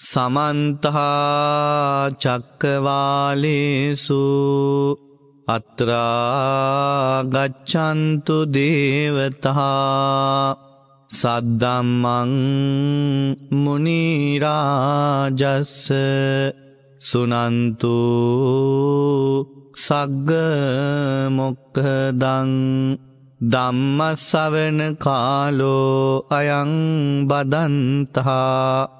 සමන්තහා චක්කවාලේසු අත්‍රාගච්චන්තු දේවතහා සද්දම්මං මුනිරාජස්ස සුනන්තු සග්ග මොක්කදං ධම්මසවන කාලෝ අයං බදන්තහා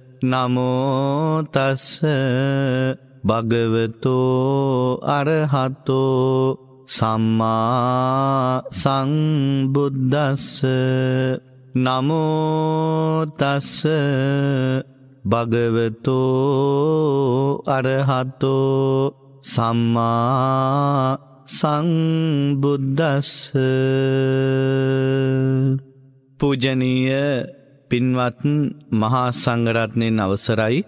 නමෝතස්ස භගවතෝ අරහතෝ සම්මා සංබුද්ධස්ස නමෝතස්ස භගවතෝ අරහතෝ සම්මා සංබුද්ධස්ස පූජනීය පින්වත් මහා සංගරත්නයෙන් අවසරයි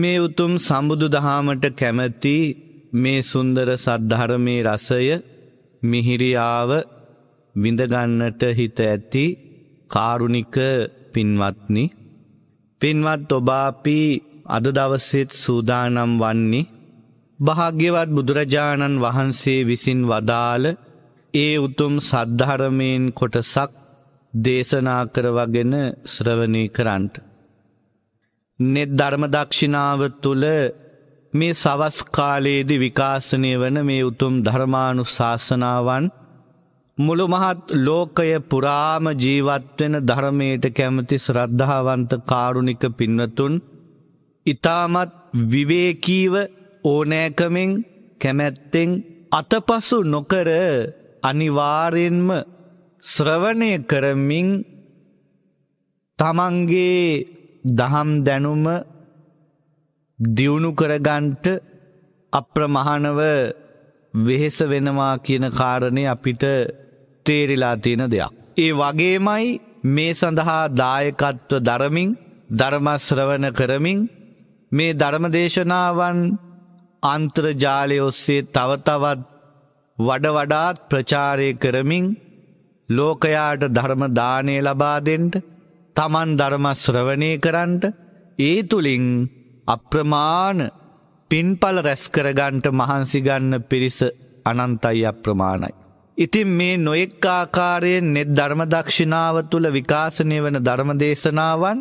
මේ උතුම් සම්බුදු දහාමට කැමැති මේ සුන්දර සද්ධරමේ රසය මිහිරියාව විඳගන්නට හිත ඇති කාරුණික පින්වත්නි පින්වත් ඔබාපි අද දවසෙත් සූදානම් වන්නේ භාග්‍යවත් බුදුරජාණන් වහන්සේ විසින් වදාළ ඒ උතුම් සද්ධරමයෙන් කොටසක් දේශනා කරවගෙන ශ්‍රවණී කරන්ට. නෙත් ධර්මදක්ෂිනාව තුළ මේ සවස් කාලයේදි විකාශනය වන මේ උතුම් ධර්මානු ශාසනාවන් මුළු මහත් ලෝකය පුරාම ජීවත්වෙන ධර්මයට කැමති ශ්‍රද්ධාවන්ත කාරුණික පින්නතුන් ඉතාමත් විවේකීව ඕනෑකමෙන් කැමැත්තෙන් අතපසු නොකර අනිවාරයෙන්ම ශ්‍රවණය කරමින් තමන්ගේ දහම් දැනුම දියුණු කරගන්ට අප්‍රමහනව වෙහෙස වෙනවා කියන කාරණය අපිට තේරිලා තියෙන දෙයක්. ඒ වගේමයි මේ සඳහා දායකත්ව දරමින් ධර්මශ්‍රවන කරමින් මේ ධර්මදේශනාවන් අන්ත්‍රජාලය ඔස්සේ තවතවත් වඩ වඩාත් ප්‍රචාරය කරමින් ලෝකයාට ධර්ම දානය ලබා දෙන්න තමන් ධර්ම ශ්‍රවණය කරන්නට ඒ තුලින් අප්‍රමාණ පින්ඵල රැස් කරගන්නට මහන්සි ගන්න පිරිස අනන්තයි අප්‍රමාණයි. ඉතින් මේ නොයෙක් ආකාරයෙන් net ධර්ම දක්ෂිනාව තුල විකාශනය වන ධර්ම දේශනාවන්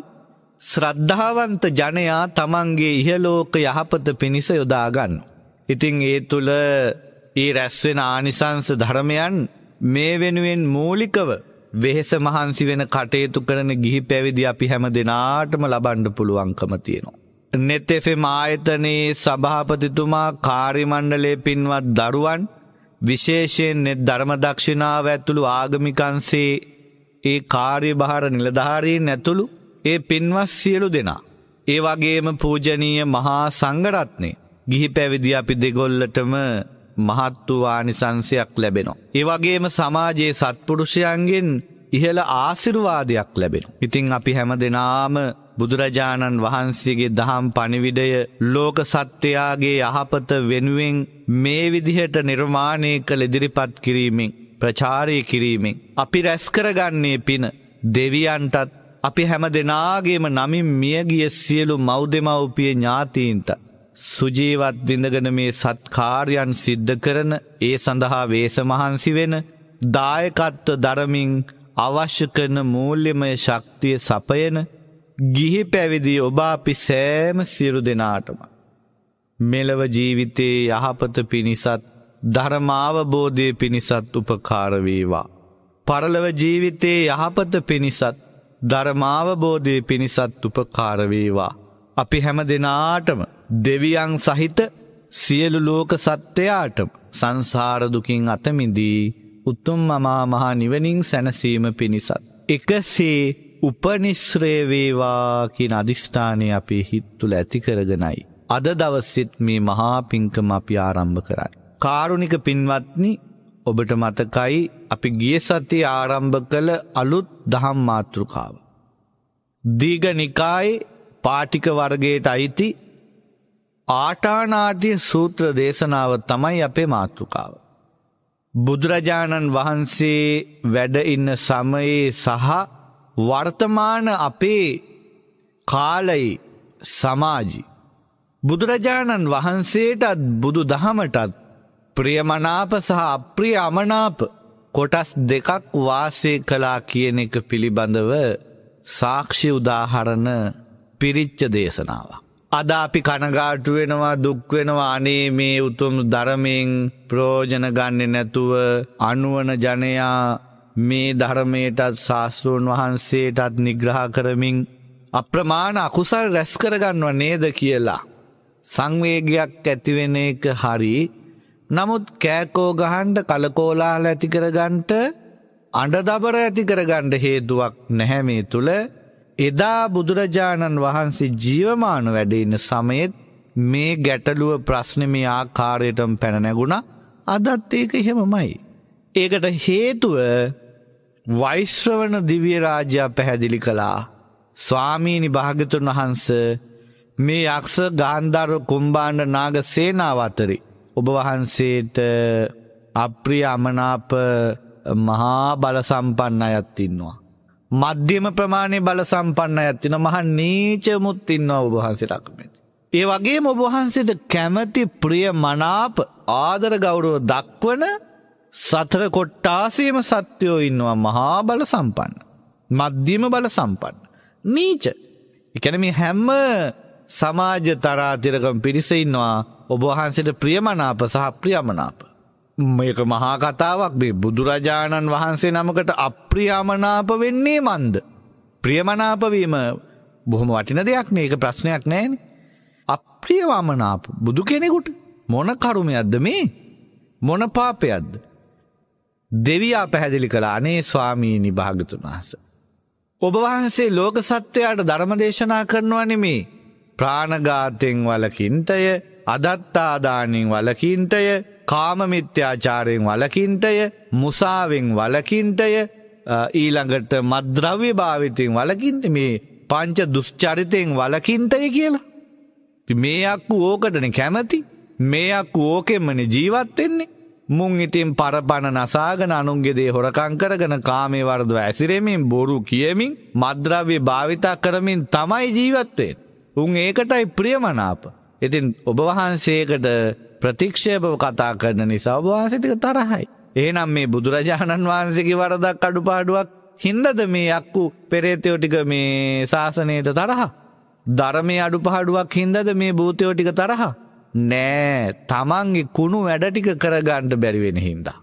ශ්‍රද්ධාවන්ත ජනයා තමන්ගේ ඉහලෝක යහපත පිණිස යොදා ගන්න. ඉතින් ඒ තුල ඒ රැස්වෙන ආනිසංස ධර්මයන් මේ වෙනුවෙන් මූලිකව වෙහෙස මහන්සි වෙන කටයුතු කරන ගිහි පැවිදි අපි හැම දෙනාටම ලබන්ඩ පුළුවන්කම තියෙනවා. නෙතෙෆෙම ආයතනයේ සභාපතිතුමා කාරිමණ්ඩලේ පින්වත් දරුවන් විශේෂයෙන් නෙත් ධර්මදක්ෂිනාව ඇතුළු ආගමිකන්සේ ඒ කාර්ය භාර නිලධාරී නැතුළු ඒ පින්වත් සියලු දෙනා. ඒ වගේම පූජනීය මහා සංගරත්නේ ගිහි පැවිදි අපි දෙගොල්ලටම මහත් වූ ආනිසංසයක් ලැබෙනවා. ඒවගේම සමාජයේ සත්පුරුෂයන්ගෙන් ඉහළ ආසිරුවාදයක් ලැබෙන. ඉතිං අපි හැම දෙනාම බුදුරජාණන් වහන්සේගේ දහම් පණිවිඩය ලෝක සත්‍යයාගේ යහපත වෙනුවෙන් මේ විදිහට නිර්මාණය කළ ඉදිරිපත් කිරීමෙන් ප්‍රචාරය කිරීමෙන්. අපි රැස්කරගන්නේ පින දෙවියන්ටත් අපි හැම දෙනාගේම නමින් මියගිය සියලු මෞදෙමව්පිය ඥාතීන්ටත්. සුජීවත් විඳගෙන මේ සත්කාර්යන් සිද්ධ කරන ඒ සඳහා වේසමහන්සි වෙන දායකත්ව දරමින් අවශ්‍ය කරන මූල්‍යමය ශක්තිය සපයන ගිහි පැවිදි ඔබ අපි සෑම සිරු දෙනාටම. මෙලව ජීවිතයේ යහපත පිණිසත් ධරමාවබෝධය පිණිසත් උපකාරවේවා. පරලව ජීවිතයේ යහපත පිණිසත් ධරමාවබෝධය පිණිසත් උපකාරවේවා. අපි හැම දෙනාටම දෙවියන් සහිත සියලු ලෝක සත්‍යයාට සංසාරදුකින් අතමිදී උතුම් මමා මහා නිවනින් සැනසීම පිණිසත්. එකසේ උපනිශ්‍රේවේවාකින් අධිෂ්ඨානය අපේ හිත්තුල ඇතිකරගෙනයි. අද දවස්සෙත් මේ මහා පිංකම අපි ආරම්භ කරන්න. කාරුණික පින්වත්නි ඔබට මතකයි අපි ගිය සති ආරම්භ කළ අලුත් දහම් මාතෘකාව. දීග නිකායි පාටික වර්ගයට අයිති ආටානාට්‍ය සූත්‍ර දේශනාව තමයි අපේ මාතෘකාව. බුදුරජාණන් වහන්සේ වැඩ ඉන්න සමයේ සහ වර්තමාන අපේ කාලයි සමාජි. බුදුරජාණන් වහන්සේටත් බුදු දහමටත් ප්‍රියමනාප සහ අප්‍රිය අමනාප කොටස් දෙකක් වාසය කලා කියන එක පිළිබඳව සාක්ෂි උදාහරණ පිරිච්ච දේශනාවක්. අද අපි කනගාටු වෙනවා දුක් වෙනවා අනේ මේ උතුම් ධර්මයෙන් ප්‍රෝජන ගන්නෙ නැතුව අනුවන ජනයා මේ ධර්මයටත් ශාස්තෘන් වහන්සේටත් නිග්‍රහ කරමින් අප්‍රමාණ අකුසල් රැස් කරගන්නව නේද කියලා. සංවේගයක් ඇතිවෙන එක හරි නමුත් කෑකෝ ගහන්ඩ කලකෝලාහල ඇතිකරගන්ට අඩදබර ඇතිකරගණ්ඩ හේදුවක් නැහැ මේ තුළ එදා බුදුරජාණන් වහන්සේ ජීවමාන වැඩඉන්න සමයෙත් මේ ගැටලුව ප්‍රශ්නමය ආකාරයටම පැනනැගුණ අදත් ඒක එහෙමමයි. ඒකට හේතුව වෛශ්‍රවන දිවියරාජා පැහැදිලි කළා. ස්වාමීනි භාගතුන් වහන්ස මේ යක්ෂ ගාන්ධර්ව කුම්බාණ්ඩ නාග සේනාවතරි. ඔබ වහන්සේට අප්‍රිය අමනාප මහා බලසම්පන්න අයත්තින්නවා. මධ්‍යම ප්‍රමාණය බල සම්පන්න ඇත්තින මහ නීචමුත් ඉන්න ඔබහන්සේ රක්මති. ඒ වගේ ඔබහන්සේට කැමති ප්‍රිය මනාප ආදර ගෞරුව දක්වන සතර කොට්ටාසීම සත්‍යයෝ ඉන්නවා මහා බල සම්පන්න. මධ්‍යම බල සම්පන්න. නීච එකනම හැම්ම සමාජ තරාතිරකම් පිරිසඉන්නවා ඔබහන්සට ප්‍රියමනාප සහ ප්‍රියමනාප. මේක මහා කතාවක් මේ බුදුරජාණන් වහන්සේ නමකට අප්‍රියාමනාප වෙන්නේ මන්ද. ප්‍රියමනාපවීම බොහොම වටින දෙයක් මේක ප්‍රශ්නයක් නෑන. අප්‍රියවාමනාප බුදු කෙනෙකුට මොන කරුමයක්ද මේ මොන පාපයක්ද. දෙවයා පැහැදිලි කළ අනේ ස්වාමීණි භාගතුන් වහස. ඔබ වහන්සේ ලෝක සත්වයාට ධර්මදේශනා කරනවා නෙමේ. ප්‍රාණගාතෙන් වලකින්ටය අදත්තාදානින් වලකින්ටය කාමමිත්‍යාචාරයෙන් වලකින්ටය මුසාවෙන් වලකින්ටය ඊළඟට මද්‍රව්‍ය භාවිතයෙන් වලකින්ට මේ පංච දුෂ්චරිතයෙන් වලකින්ටය කියලා. මේ අක්කු ඕකටන කැමති මේ අක්කු ඕකෙන්මන ජීවත්වෙෙන්නේ මුං ඉතින් පරපණ නසාගෙන අනුන්ගෙදේ හොරකං කරගෙන කාමේ වර්දව ඇසිරෙමින් බොරු කියමින් මද්‍රව්‍ය භාවිතා කරමින් තමයි ජීවත්වෙන්. උන් ඒකටයි ප්‍රියමනාප. ඉතින් ඔබවහන්සේකට ප්‍රතික්ෂේපව කතා කරන නිසා වහන්සිටික තරහයි. ඒනම් මේ බුදුරජාණන් වහන්සේකි වරදක් අඩුපාඩුවක් හින්දද මේ යක්කු පෙරේතයෝ ටික මේ ශාසනයට තරහ. ධර්මය අඩුපහඩුවක් හින්දද මේ භූතයෝ ටික තරහ. නෑ තමන්ගේ කුණු වැඩටික කරගණ්ඩ බැරිවෙන හින්දා.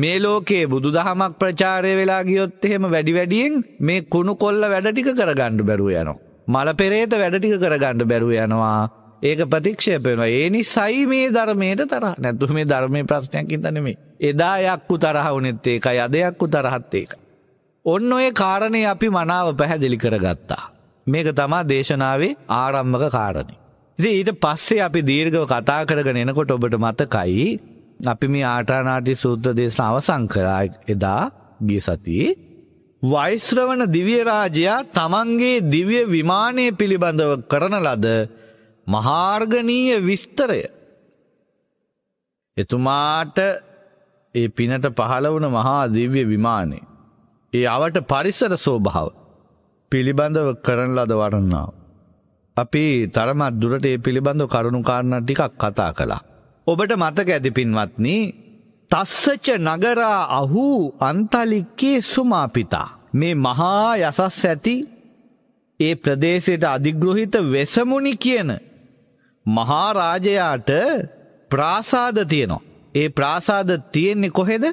මේ ලෝකයේ බුදු දහමක් ප්‍රචාරය වෙලා ගියොත් එහෙම වැඩි වැඩියෙන් මේ කුණු කොල්ල වැඩටික කරගණ්ඩ බැරුව යනවා. මල පෙරේත වැඩටික කරගණ්ඩ බැරුව යනවා ඒක ප්‍රතික්ෂේප වෙනවා. ඒ නිසයි මේ ධර්මයට තරහ. නැත්නම් මේ ධර්මයේ ප්‍රශ්නයක් හින්දා නෙමෙයි. එදා යක්කු තරහ වුණෙත් ඒකයි, අද යක්කු තරහත් ඒකයි. ඔන්න ඔය කාරණේ අපි මනාව පැහැදිලි කරගත්තා. මේක තමයි දේශනාවේ ආරම්භක කාරණේ. ඉතින් ඊට පස්සේ අපි දීර්ඝව කතා කරගෙන එනකොට ඔබට මතකයි අපි මේ ආටානාටි සූත්‍ර දේශනාව සංකරා එදා ගිය සතියේ වෛශ්‍රවණ දිව්‍ය රාජයා තමන්ගේ දිව්‍ය විමානය පිළිබඳව කරන ලද මහාර්ගනීය විස්තරය එතුමාට ඒ පිනට පහළ වුණ මහා දිව්‍ය විමානේ ඒ අවට පරිසර සෝභාව පිළිබඳව කරන ලද වරන්නාව. අපි තරමත් දුරට ඒ පිළිබඳව කරුණුකාරණ ටිකක් කතා කළා. ඔබට මතක ඇති පින්වත්නි තස්සච නගරා අහු අන්තලික්කේ සුමාපිතා. මේ මහා යසස් ඇති ඒ ප්‍රදේශයට අධිග්‍රහිත වෙසමුණි කියන මහාරාජයාට ප්‍රාසාද තියෙනවා. ඒ ප්‍රාසාද තියෙන්නේ කොහෙද?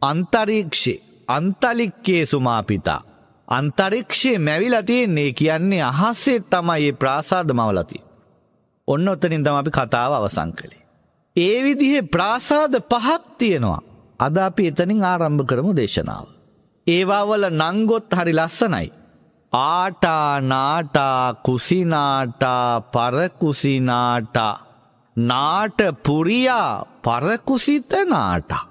අන්තරීක්ෂේ අන්තලික්කේ සුමාපිතා. අන්තරික්ෂයේ මැවිලා තියෙන්නේ කියන්නේ අහසේ තමයි ඒ ප්‍රාසාද මවලති. ඔන්න ඔතනින් තම අපි කතාව අවසන් කළේ. ඒ විදිහේ ප්‍රාසාද පහක් තියෙනවා. අද අපි එතනින් ආරම්භ කරමු දේශනාව. ඒවා වල නංගොත් හරි ලස්සනයි. ආටා නාටා කුසිනාටා පරකුසිනාටා නාට පුරියා පරකුසිත නාටා.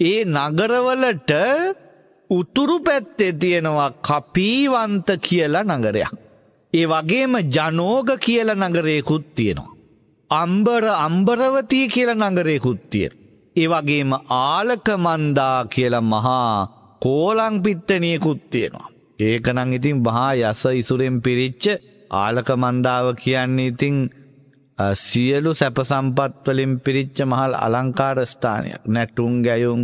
ඒ නගරවලට උතුරු පැත්තේ තියෙනවා කපීවන්ත කියලා නගරයක්. ඒ වගේම ජනෝග කියල නගරයකුත් තියෙනවා. අම්බර අම්බරවතී කියල නගරයකුත් තියෙන. ඒ වගේම ආලක මන්දා කියල මහා කෝලංපිත්තනයකුත් තියෙනවා. ඒකනං ඉතින් බහා යස ඉසුරෙන් පිරිච්ච ආලක මන්දාව කියන්නේ ඉතිං සියලු සැපසම්පත්වලින් පිරිච්ච මහල් අලංකාර ස්ථානයක් නැටුන් ගැයුම්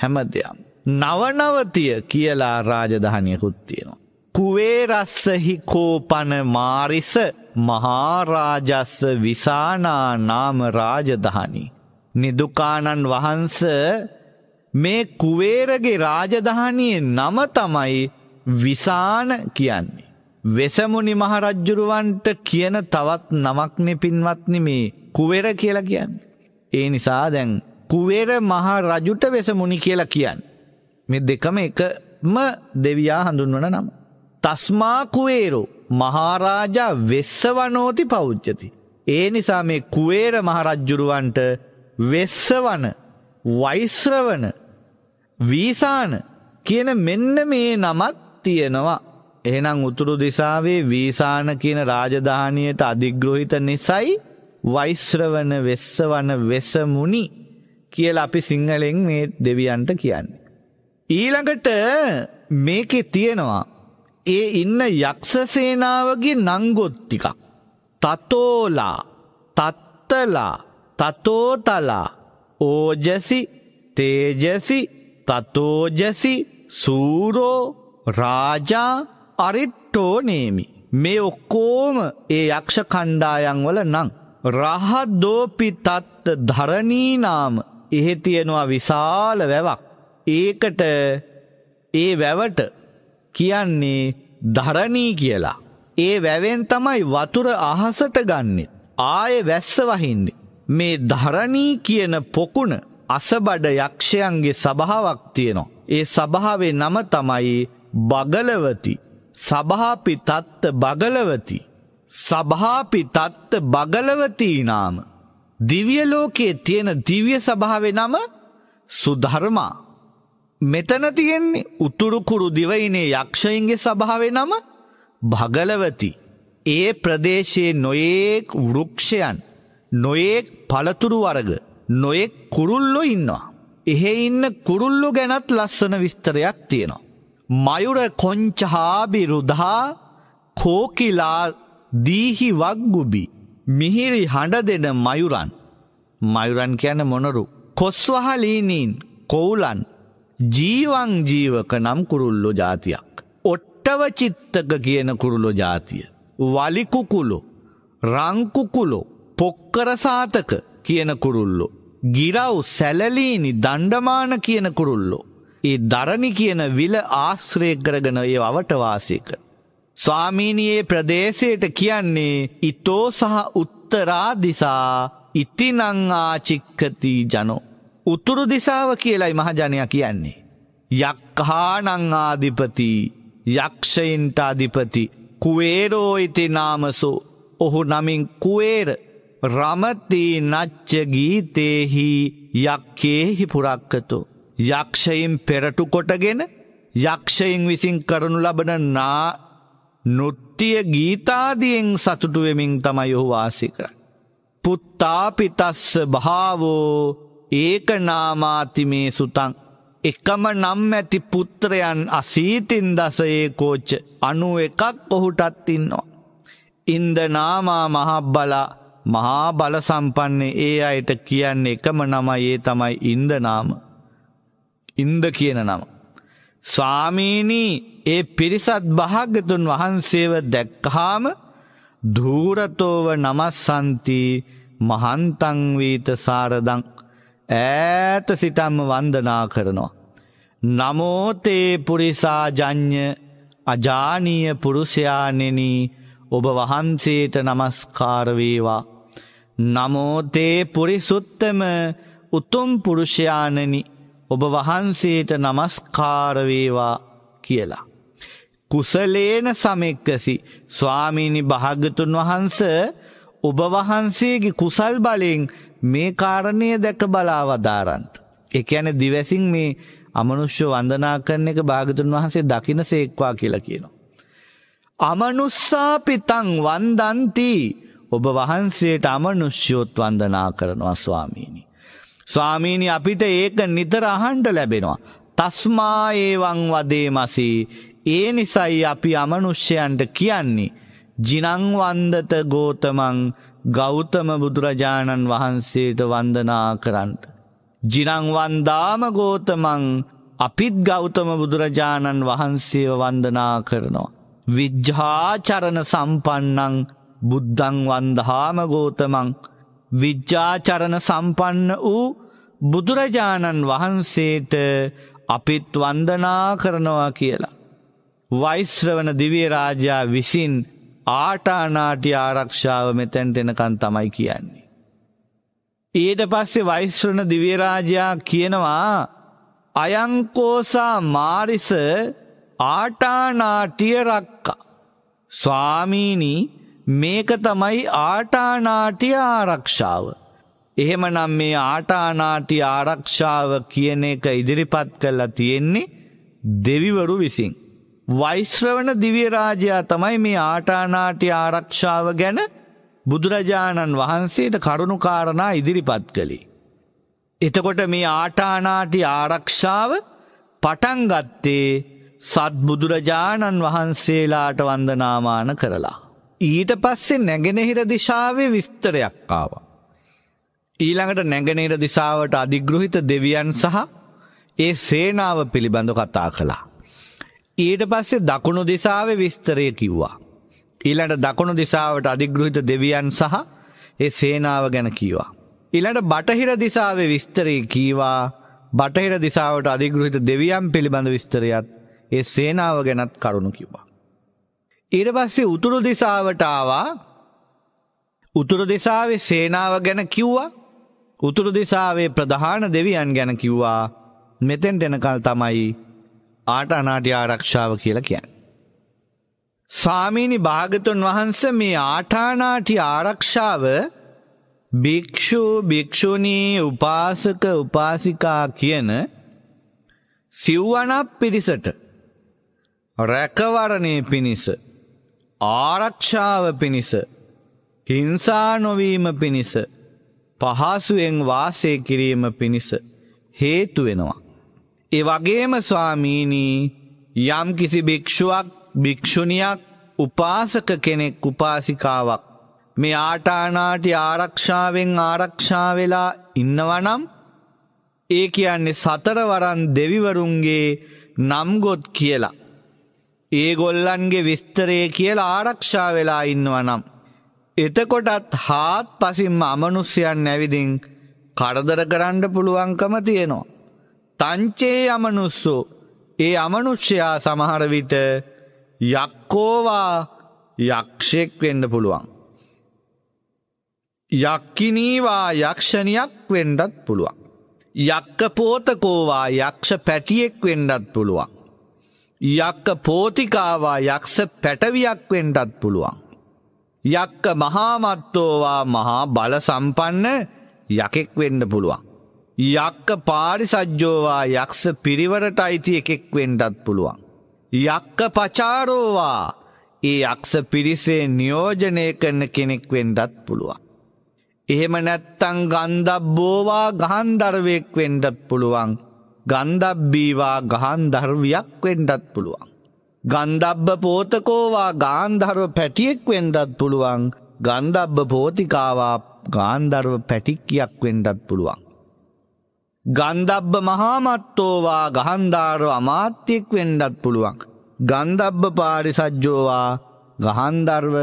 හැම දෙයක්. නවනවතිය කියලා රාජධානයකුත් තියෙනවා. කුවේරස්සහි කෝපන මාරිස මහාරාජස්ස විසානා නාම රාජධානි. නිදුකාණන් වහන්ස මේ කුවේරගේ රාජධානයේ නම තමයි විසාන කියන්නේ. වෙසමුනි මහරජ්ජුරුවන්ට කියන තවත් නමක්නෙ පින්වත්නි මේ කුවෙර කියලා කියන්න. ඒ නිසා දැන් කුවෙර මහා රජුට වෙසමුනි කියලා කියන්න. මෙ දෙකම එකම දෙවයා හඳුන්වන නම. තස්මා කුවේරු මහාරාජා වෙස්සවනෝති පෞද්ජති. ඒ නිසා මේ කුවේර මහරජ්ජුරුවන්ට වෙස්සවන වෛශ්‍රවන වීසාන කියන මෙන්න මේ නමත් තියෙනවා. එහෙනම් උතුරු දිසාවේ වීසාන කියන රාජධානියට අධිග්‍රහිත නිසයි වෛශ්‍රවන වෙස්සවන වෙසමුනි කියලා අපි සිංහලෙන් මේ දෙවියන්ට කියන්නේ. ඊළඟට මේකේ තියෙනවා ඒ ඉන්න යක්ෂ සේනාවගේ නංගොත් ටිකක් තතෝලා තත්තලා තතෝතලා ඕජසි තේජසි තතෝජසි සූරෝ රාජා අරිට්ටෝ නේමි. මේ ඔක්කෝම ඒ යක්ෂ කණ්ඩායන්වල නං. රහදෝපි තත්ත ධරණීනාම එහෙ තියෙනවා විශාල වැවක්. ඒකට ඒ වැවට කියන්නේ ධරණී කියලා. ඒ වැවෙන් තමයි වතුර අහසට ගන්නෙත්. ආය වැස්ස වහින්නේ. මේ ධරණී කියන පොකුණ අසබඩ යක්ෂයන්ගේ සභාවක් තියෙනවා. ඒ සභාවේ නම තමයි බගලවති සභාපි තත්ත බගලවති සභාපි තත්ත බගලවතී නාම දිවියලෝකයේ තියෙන දිවිය සභාවේ නම සුධර්මා මෙතන තියෙන්නේ උතුරුකුරු දිවයිනේ යක්ෂයින්ගේ සභාවේ නම භගලවති ඒ ප්‍රදේශයේ නොයෙක් වෘක්ෂයන් නොයෙක් පළතුරු වර්ග නොයෙක් කුරුල්ලෝ ඉන්නවා එහෙ ඉන්න කුරුල්ලෝ ගැනත් ලස්සන විස්තරයක් තියෙනවා මයුර කොංචහාබිරුදහා කෝකිලා දීහි වක්ගුබි මිහිරි හඬ දෙන මයුරන් මයුරන් කියන මොනරු. කොස්වහලීනීන් කොවුලන් ජීවන් ජීවක නම් කුරුල්ලො ජාතියක්. ඔට්ටවචිත්තක කියන කුරුලො ජාතිය. වලිකුකුලු රංකුකුලු පොක්කරසාතක කියන කුරුල්ලෝ. ගිරව් සැලලීනි දණ්ඩමාන කියන කුරුල්ලෝ. ඒ දරණි කියන විල ආශ්‍රය කරගෙන ඒ අවටවාසයක. ස්වාමීනයේ ප්‍රදේශයට කියන්නේ ඉතෝ සහ උත්තරාදිසා ඉතිනංආචික්කති ජනෝ. උතුරු දිසාව කියලයි මහජනය කියන්නේ. යක්හානංආධිපති යක්ෂයින්ට අධිපති කුවේරෝයිති නාමසෝ ඔහු නමින් කුවේර රමති නච්චගීතේහි යක්කේහි පුරක්කතු. යක්ෂයින් පෙරටු කොටගෙන යක්ෂයින් විසින් කරනු ලබන නා නොත්තිය ගීතාදියෙන් සතුටුවමින් තමයි ඔහු වාසි කර. පුත්තාපිතස්ස භාවෝ ඒක නාමාතිමේ සුතන් එකම නම් ඇති පුත්‍රයන් අසීතින් දසයේ කෝච්ච අනු එකක් ඔහුටත් ඉන්නවා. ඉන්ද නාමා මහබ්බලා මහා බල සම්පන්නේ ඒ අයට කියන්නේ එකම නමයි ඒ තමයි ඉන්දනාම. ඉන්ද කියන නම. ස්වාමීනී ඒ පිරිසත් භාග්‍යතුන් වහන්සේව දැක්කහාම ධූරතෝව නමස්සන්ති මහන්තංවීත සාරදං ඈත සිටම්ම වන්දනා කරනවා. නමෝතේ පුරිසා ජඥ අජානීය පුරුෂයානෙනී ඔබ වහන්සේට නමස්කාරවේවා. නමෝතේ පුරිසුත්තම උතුම් පුරුෂයානනි ඔබ වහන්සේට නමස්කාරවේවා කියලා. කුසලේන සමෙක්කසි ස්වාමීණි භාගතුන් වහන්ස ඔබ වහන්සේගේ කුසල් බලයෙන් මේ කාරණය දැක බලාවදාරන්ට. එක ඇන දිවැසින් මේ අමනුෂ්‍ය වන්දනා කරන එක භාගතුන් වහන්සේ දකින සේක්වා කියලා කියනවා. අමනුස්සා පිතං වන්දන්ති ඔබ වහන්සේට අමනුෂ්‍යයොත් වන්දනා කරනවා ස්වාමීණි. ස්වාමීනි අපිට ඒක නිතර අහන්ට ලැබෙනවා. තස්මා ඒවං වදේ මසී ඒ නිසයි අපි අමනුෂ්‍යයන්ට කියන්නේ. ජිනංවන්දත ගෝතමං ගෞතම බුදුරජාණන් වහන්සේට වන්දනා කරන්ට. ජිනංවන්දාම ගෝතමං අපිත් ගෞතම බුදුරජාණන් වහන්සේව වන්දනා කරනවා. විජ්ජාචරණ සම්පන්නං බුද්ධං වන්දහාම ගෝතමං විජ්ජාචරණ සම්පන්න වූ බුදුරජාණන් වහන්සේට අපිත් වන්දනා කරනවා කියලා. වෛශ්‍රවන දිවරාජා විසින් ආටානාටි ආරක්ෂාව මෙතැන් දෙනකන් තමයි කියන්නේ. ඊට පස්සේ වෛශ්‍රණ දිවරාජයා කියනවා අයංකෝසා මාරිස ආටානාටිය රක්කා. ස්වාමීනී මේක තමයි ආටානාටිය ආරක්ෂාව. එහෙමනම් මේ ආටානාටි ආරක්ෂාව කියන එක ඉදිරිපත් කරලා තියෙන්නේ දෙවිවරු විසින්. වෛශ්‍රවණ දිවරාජයා තමයි මේ ආටානාටි ආරක්ෂාව ගැන බුදුරජාණන් වහන්සේට කරුණුකාරණා ඉදිරිපත් කළේ. එතකොට මේ ආටානාටි ආරක්ෂාව පටන්ගත්තේ සත් බුදුරජාණන් වහන්සේලාට වන්දනාමාන කරලා. ඊට පස්සේ නැගෙනහිර දිශාවේ විස්තරයක් ආවා. ඊළඟට නැගෙනහිර දිසාවට අධිග්‍රහිත දෙවියන් සහ ඒ සේනාව පිළිබඳ කතා කළා. ඊට පස්සේ දකුණු දිසාවේ විස්තරය කිව්වා. ඊළඟට දකුණු දිසාවට අධිග්‍රහිත දෙවියන් සහ ඒ සේනාව ගැන කීවා. ඊළඟට බටහිර දිසාවේ විස්තරය කීවා. බටහිර දිසාවට අධිග්‍රහිත දෙවියන් පිළිබඳ විස්තරයත් ඒ සේනාව ගැනත් කරුණු කිව්වා. ඊට පස්සේ උතුරු දිසාවට ආවා උතුරු දිසාවේ සේනාව ගැන කිව්වා උතුරු දිසාවේ ප්‍රධාන දෙවියන් ගැන කිව්වා මෙතෙන් දෙනකල් තමයි ආට අනාටි ආරක්ෂාව කියලා කියන්නේ. සාමීනි භාගතුන් වහන්ස මේ ආටානාටි ආරක්ෂාව භික්‍ෂු භික්‍ෂුණී උපාසක උපාසිකා කියන සිව්වනක් පිරිසට රැකවරණය පිණිස ආරක්ෂාව පිණිස හිංසා නොවීම පිණිස පහසුවෙන් වාසය කිරීම පිණිස හේතුවෙනවා. ඒ වගේම ස්වාමීනී යම් කිසි භික්‍ෂුවක් භික්‍ෂුණියක් උපාසක කෙනෙක් උපාසිකාවක් මේ ආටානාටි ආරක්ෂාවෙන් ආරක්ෂා වෙලා ඉන්නවනම් ඒ කියන්නේ සතරවරන් දෙවිවරුන්ගේ නම්ගොත් කියලා ඒගොල්ලන්ගේ විස්තරය කියලා ආරක්ෂා වෙලා ඉන්නවනම්. එතකොටත් හාත් පසින්ම අමනුස්්‍යයන් නැවිදිින් කරදර කරන්න පුළුවන්කම තියෙනවා. තංචේ අමනුස්සු ඒ අමනුෂ්‍යයා සමහරවිට යක්කෝවා යක්ෂයෙක් වෙන්න පුළුවන්. යක්කිනීවා යක්ෂණයක් වෙන්ඩත් පුළුවන්. යක්ක පෝතකෝවා යක්ෂ පැටියෙක් වෙන්ඩත් පුළුවන්. යක්ක පෝතිකාවා යක්ෂ පැටවියක් වෙන්ටත් පුළුවන්. යක්ක මහාමත්තෝවා මහා බල සම්පන්න යකෙක් වෙන්න පුළුවන්. යක්ක පාරිසජ්ජෝවා යක්ෂ පිරිවරට අයිති එකෙක් වෙන්ටත් පුළුවන්. යක්ක පචාරෝවා ඒ යක්ෂ පිරිසේ නියෝජනය කරන කෙනෙක් වෙන්ඩත් පුළුවන්. එහෙම නැත්තං ගන්දබ්බෝවා ගහන්දර්වෙක් වෙන්ඩත් පුළුවන්. ගන්ධබ්බීවා ගහන්ධර්වයක් වෙන්ඩත් පුළුවන්. ගන්ධබ්බ පෝතකෝවා ගාන්ධර්ව පැටියෙක් වෙන්ඩත් පුළුවන් ගන්ධබ්බ පෝතිකාවා ගාන්ධර්ව පැටික්කයක් වෙන්ඩත් පුළුවන්. ගන්ධබ්බ මහාමත්තෝවා ගහන්ධාරව අමාත්‍යෙක් වෙන්ඩත් පුළුවන්. ගන්ධබ්බ පාරිසජ්ජෝවා ගහන්ධර්ව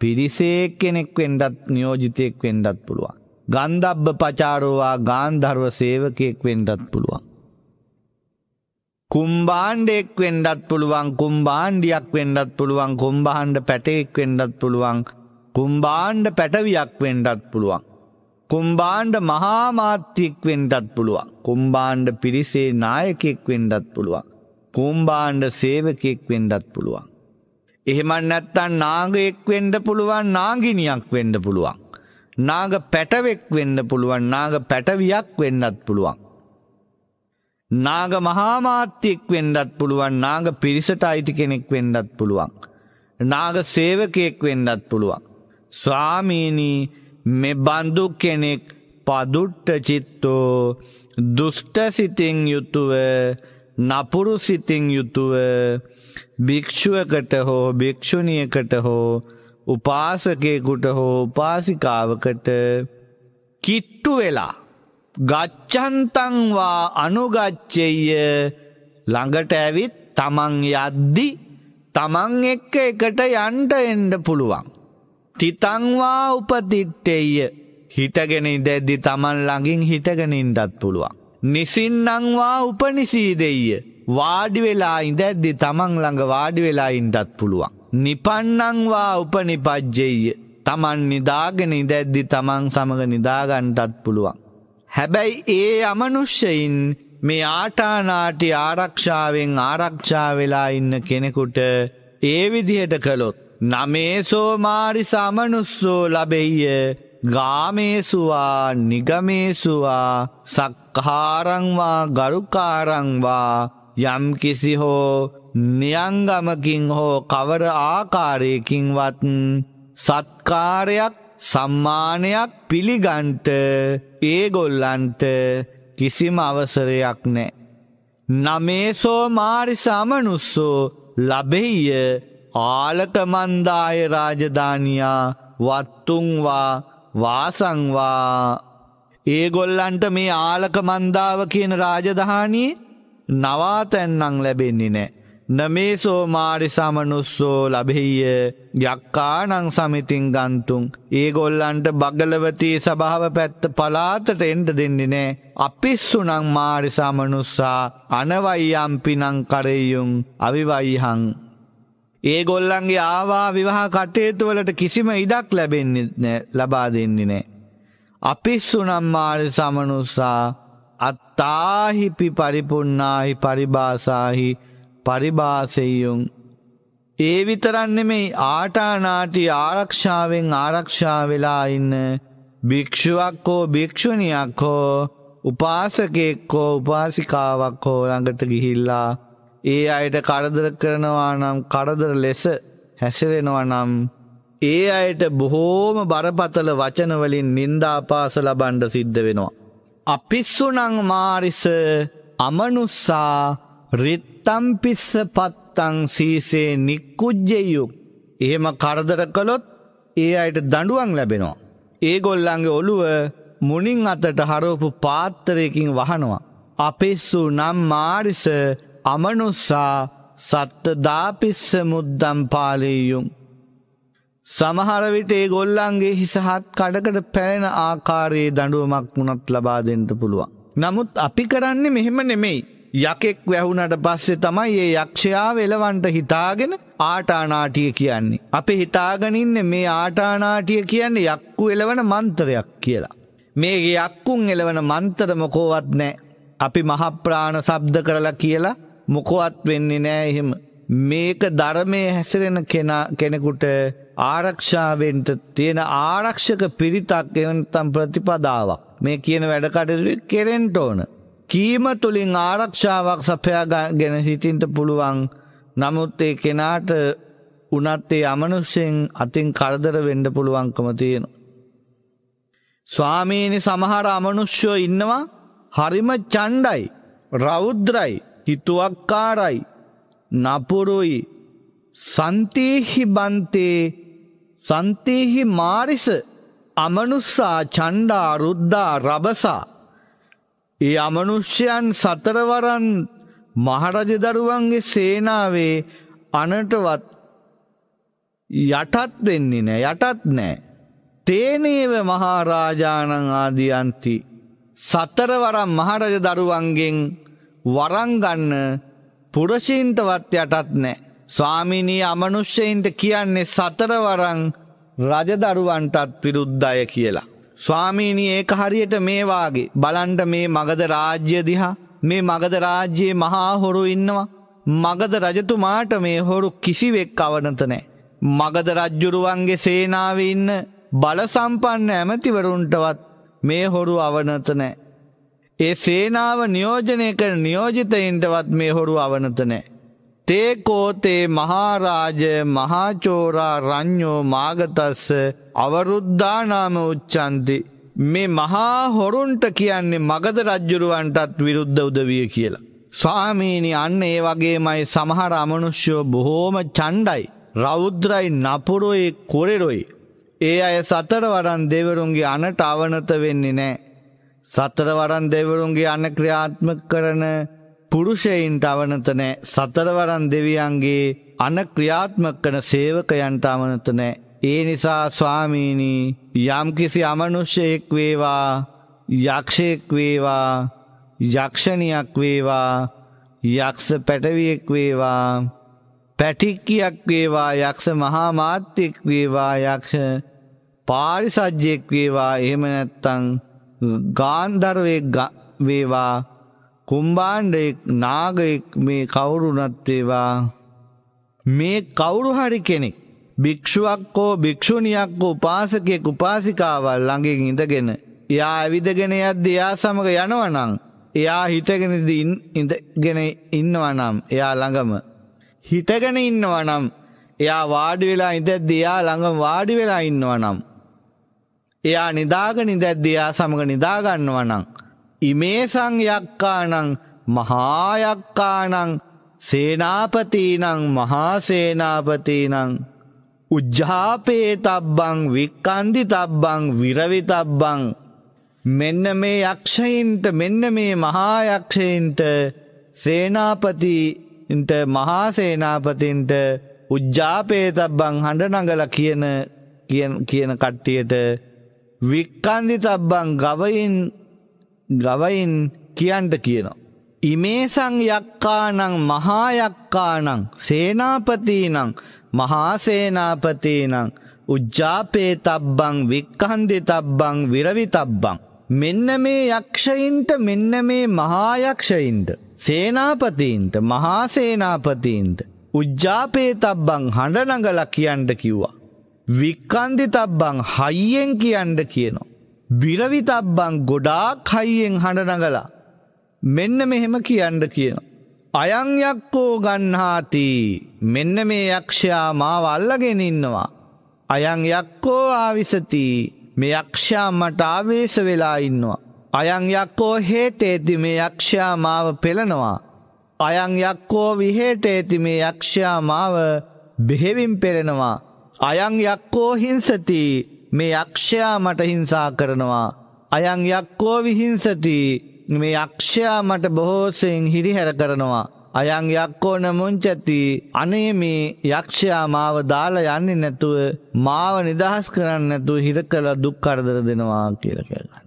පිරිසේ කෙනෙක් වෙන්ඩත් නියෝජිතයෙක් වෙන්ඩත් පුළුවන්. ගන්ධබ්බ පචාරෝවා ගාන්ධර්ව සේවකයෙක් වෙන්ඩත් පුළුවන්. කුම්බාණ්ඩෙක් වෙන්ඩත් පුළුවන් කුම්බාණ්ඩියක් වෙන්ඩත් පුළුවන් කුම්බහන්ඩ පැටෙක් වෙන්ඩත් පුළුවන් කුම්බාණ්ඩ පැටවියක් වෙන්ඩත් පුළුවන්. කුම්බාණ්ඩ මහාමාත්‍යෙක් වෙන්ඩත් පුළුවන් කුම්බාණ්ඩ පිරිසේ නායකෙක් වෙන්ඩත් පුළුවන්. කුම්බාණ්ඩ සේවකෙක් වෙන්ඩත් පුළුවන්. එහෙමන් නැත්තන් නාගයෙක් වෙන්ඩ පුළුවන් නාගිනියක් වෙන්ඩ පුළුවන්. නාග පැටවෙක් වෙන්න පුළුවන් නාග පැටවියක් වෙන්නත් පුළුවන්. නාග මහාමාත්‍යෙක් වෙන්නත් පුළුවන් නාග පිරිසට අයිති කෙනෙක් වෙන්නත් පුළුවන්. නාග සේවකයෙක් වෙන්නත් පුළුවන්. ස්වාමීනී මෙ බඳු කෙනෙක් පදුට්ට චිත්තෝ දුෂ්ට සිතින් යුතුව නපුරු සිතින් යුතුව භික්‍ෂුවකට හෝ භික්‍ෂුණියකට හෝ උපාසකයකුට හෝ උපාසිකාවකට කිට්ටු වෙලා ගච්චන්තංවා අනුගච්චෙය ළඟට ඇවිත් තමන් යද්දි තමන් එක්ක එකට යන්ට එන්ඩ පුළුවන්. තිතංවා උපතිට්ටෙය හිටගෙන ඉඩැද්දි තමන් ළඟින් හිටගෙනින්ටත් පුළුවන්. නිසින්නංවා උපනිසීදෙය වාඩි වෙලා ඉඳැද්දි තමන් ළඟ වාඩි වෙලා ඉන්ටත් පුළුවන්. නිපන්නංවා උපනිපජ්ජෙය තමන් නිදාගෙන ඉදැද්දි තමන් සමඟ නිදාගන්ටත් පුළුවන්. හැබැයි ඒ අමනුෂ්‍යයින් මේ ආටානාටි ආරක්ෂාවෙන් ආරක්ෂා වෙලා ඉන්න කෙනෙකුට ඒ විදිහට කළොත්. නමේසෝ මාරි සමනුස්සෝ ලබෙය ගාමේසුවා නිගමේසුවා සක්කාරංවා ගරුකාරංවා යම්කිසි හෝ නියංගමකින් හෝ කවර ආකාරයකින්වත් සත්කාරයක් සම්මානයක් පිළිගන්ට ඒගොල්ලන්ට කිසිම අවසරයක් නෑ. නමේසෝ මාරිසාමනුස්සෝ ලබෙහිය ආලකමන්දාය රාජධානයා වත්තුන්වා වාසංවා ඒගොල්ලන්ට මේ ආලකමන්දාව කියන රාජධානී නවාතැන්නං ලැබෙන්නේ නෑ. නමේසෝ මාරිසාමනුස්සෝ ලබෙහිය යක්කානං සමිතින් ගන්තුන්. ඒගොල්ලන්ට බගලවතී සභාව පැත්ත පලාතට එන්ට දෙන්නේ නෑ. අපිස්සුනං මාරිසාමනුස්සා අනවයියම්පිනං කරෙයුම් අවිවයිහං. ඒගොල්ලන්ගේ ආවා විවාහ කටයුතුවලට කිසිම ඉඩක් ලැබෙන්නේ ලබා දෙන්නේ නෑ. අපිස්සුනම් මාරිසාමනුස්සා අත්තාහිපි පරිපුන්නාහි පරිබාසාහි පරිභාසෙයුන් ඒ විතරන් නෙමෙයි ආටානාටි ආරක්ෂාවෙන් ආරක්ෂා වෙලා ඉන්න භික්ෂුවක් හෝ භික්ෂුණියක් හෝ උපාසකෙක් හෝ උපාසිකාවක් හෝ ළඟට ගිහිල්ලා ඒ අයට කරදර කරනවා නම් කරදර ලෙස හැසිරෙනවා නම් ඒ අයට බොහෝම බරපතල වචනවලින් නින්දාපාස ලබන්ඩ සිද්ධ වෙනවා. අපිස්සුනං මාරිස අමනුස්සා රිත්තම්පිස්ස පත්තං සීසේ නික්කුජ්ජෙයුක් එහෙම කරදර කළොත් ඒ අයට දඩුවන් ලැබෙනවා. ඒ ගොල්ලන්ගේ ඔළුව මුනින් අතට හරෝපු පාත්තරයකින් වහනවා. අපිස්සු නම් මාරිස අමනුස්සා සත්ත දාපිස්ස මුද්දම් පාලීයුම්. සමහරවිට ඒ ගොල්ලන්ගේ හිසහත් කඩකට පැලෙන ආකාරයේ දඩුවමක් වුණත් ලබාදෙන්ට පුළුවන්. නමුත් අපි කරන්නේ මෙහෙම නෙමෙයි. යකෙක් වැැහුනට පස්සේ තමයි ඒ යක්ෂයා වෙලවන්ට හිතාගෙන ආටානාටිය කියන්නේ. අපේ හිතාගනින්න මේ ආටානාටිය කියන්නේ යක්කු එලවන මන්තරයක් කියලා. මේගේ යක්කුන් එලවන මන්තර මොකෝවත් නෑ. අපි මහප්‍රාණ සබ්ද කරලා කියලා මොකොවත් වෙන්නේ නෑ එහෙම. මේක ධර්මය හැසිරෙන කෙනෙකුට ආරක්ෂාවෙන්ට තියෙන ආරක්ෂක පිරිතක් එවනතම් ප්‍රතිපදාවක්. මේ කියන වැඩකටට කෙරෙන්ට ඕන. කීම තුළින් ආරක්ෂාවක් සපයා ගැන සිටින්ට පුළුවන් නමුත් ඒ කෙනාට උනත්තේ අමනුෂ්‍යයෙන් අතින් කරදර වෙන්ඩ පුළුවන්කම තියෙන. ස්වාමීනි සමහර අමනුෂ්‍යෝ ඉන්නවා හරිම චණ්ඩයි රෞද්‍රයි හිතුවක්කාරයි නපුරුයි සන්තීහි බන්තේ සන්තීහි මාරිස අමනුස්සා චණ්ඩා රුද්දා රබසා ඒ අමනුෂ්‍යයන් සතරවරන් මහරජ දරුවන්ගේ සේනාවේ අනටවත් යටත් වෙන්නේ නෑ යටත් නෑ. තේනේව මහාරාජාණන් ආදියන්ති සතරවරම් මහරජ දරුවන්ගෙන් වරංගන්න පුරසිීන්ටවත් යටත් නෑ. ස්වාමිනී අමනුෂ්‍යයින්ට කියන්නේ සතරවරං රජදරුවන්ටත් විරුද්ධය කියලා. ස්වාමීනී ඒක හරියට මේ වාගේ බලන්ට මේ මගධ රාජ්‍ය දිහා මේ මගධ රාජ්‍යයේ මහා හොරු ඉන්නවා මගධ රජතුමාට මේ හොරු කිසිවෙක් අවනත නැහැ මගධ රජ්ජුරුවන්ගේ සේනාවේ ඉන්න බල සම්පන්න ඇමතිවරුන්ටවත් මේ හොරු අවනත නැහැ ඒ සේනාව නියෝජනය කර නියෝජිතයින්ටවත් මේ හොරු අවනත නැහැ තේකෝතේ මහාරාජ මහාචෝරා රං්ඥෝ මාගතස්ස අවරුද්ධානාම උච්චන්ති. මේ මහා හොරුන්ට කියන්නේ මගද රජ්ජුරුවන්ටත් විරුද්ධ උදවිය කියලා. ස්වාමීනි අන්න ඒ වගේමයි සමහර අමනුෂ්‍යෝ බොහෝම චණ්ඩයි. රෞද්‍රයි නපුරොයි කොරෙරොයි. ඒ අය සතරවරන් දෙවරුන්ගේ අනට අවනත වෙන්නේ නෑ. සතරවරන් දෙවරුන්ගේ අන ක්‍රියාත්ම කරන පුරුෂයින්ට අවනතන සතරවරන් දෙවියන්ගේ අන ක්‍රියාත්මක කන සේවකයන්ට අවනතන ඒ නිසා ස්වාමීනී යම්කිසි අමනුෂ්‍යයෙක් වේවා යක්ෂයෙක් වේවා යක්ෂණයක් වේවා යක්ෂ පැටවියෙක් වේවා පැටික්කියක් වේවා යක්ෂ මහාමාත්‍යෙක් වේවා යක්ෂ පාරිසජ්ජයෙක් වේවා එහෙම නැත්තං ගාන්ධර්වයෙක් වේවා කුම්බාණ්ඩෙක් නාගයෙක් මේ කවුරුනත්තේවා මේ කවුරු හරි කෙනෙක් භික්ෂුවක් හෝ භික්‍ෂුණියක් හෝ පාසකයෙක් උපාසිකාවල් ළඟින් ඉඳගෙන එයා ඇවිදගෙන යද්ද එයා සමඟ යනවනං එයා හිටගෙනදින් ඉඳගෙන ඉන්නවනම් එයා ළඟම හිටගෙන ඉන්නවනම් එයා වාඩි වෙලා ඉඳද්ද එයා ළඟම වාඩි වෙලා ඉන්නවනම් එයා නිදාග නිදැද්ද එයා සමඟ නිදාගන්නවනං ඉමේසං යක්කානං මහායක්කානං සේනාපතිනං මහාසේනාපතිනං උජ්ජාපේ තබ්බං වික්කන්දි තබ්බං විරවි තබ්බං මෙන්න මේ යක්ෂයින්ට මෙන්න මේ මහායක්ෂයින්ට සේනාපතින්ට මහාසේනාපතින්ට උජ්ජාපේ තබ්බං හඬ නඟල කියන කියන කට්ටියට වික්කන්දි තබ්බං ගවයින් ගවයින් කියන්ට කියනවා. ඉමේසං යක්කානං මහායක්කානං සේනාපතිනං මහාසේනාපතිනං උජ්ජාපේ තබ්බං වික්කහන්දි තබ්බං විරවි තබ්බං. මෙන්න මේ යක්ෂයින්ට මෙන්න මේ මහායක්ෂයින්ට. සේනාපතීන්ට මහාසේනාපතීන්ට. උජ්ජාපේ තබ්බං හඬනඟල කියන්ට කිව්වා. වික්කන්දි තබ්බං හයියෙන් කියන්ට කියනවා. විරවිතබ්බං ගොඩා කයියෙන් හඬනගලා. මෙන්න මෙහෙම කියන්න කියන. අයංයක්කෝ ගන්හාති මෙන්න මේ යක්ෂයා මාව අල්ලගෙන ඉන්නවා. අයං යක්කෝ ආවිසති මේ යක්ෂා මට ආවේශ වෙලා ඉන්නවා. අයං යක්කෝ හේටේති මේ යක්ෂයා මාව පෙළනවා. අයං යක්කෝ විහේටේති මේ යක්ෂයා මාව බෙහෙවින් පෙළෙනවා. අයං යක්කෝ හිංසති මේ යක්ෂයා මට හිංසා කරනවා. අයං යක්කෝ විහිංසති මේ යක්ෂයා මට බොහෝසයෙන් හිරිහැර කරනවා. අයං යක්කෝන මුංචති අනේ මේ යක්ෂයා මාව දාලා යන්නේ නැතුව මාව නිදහස් කරන්න නැතුව හිර කළ දුක් කරදර දෙනවා කියලා කියනවා.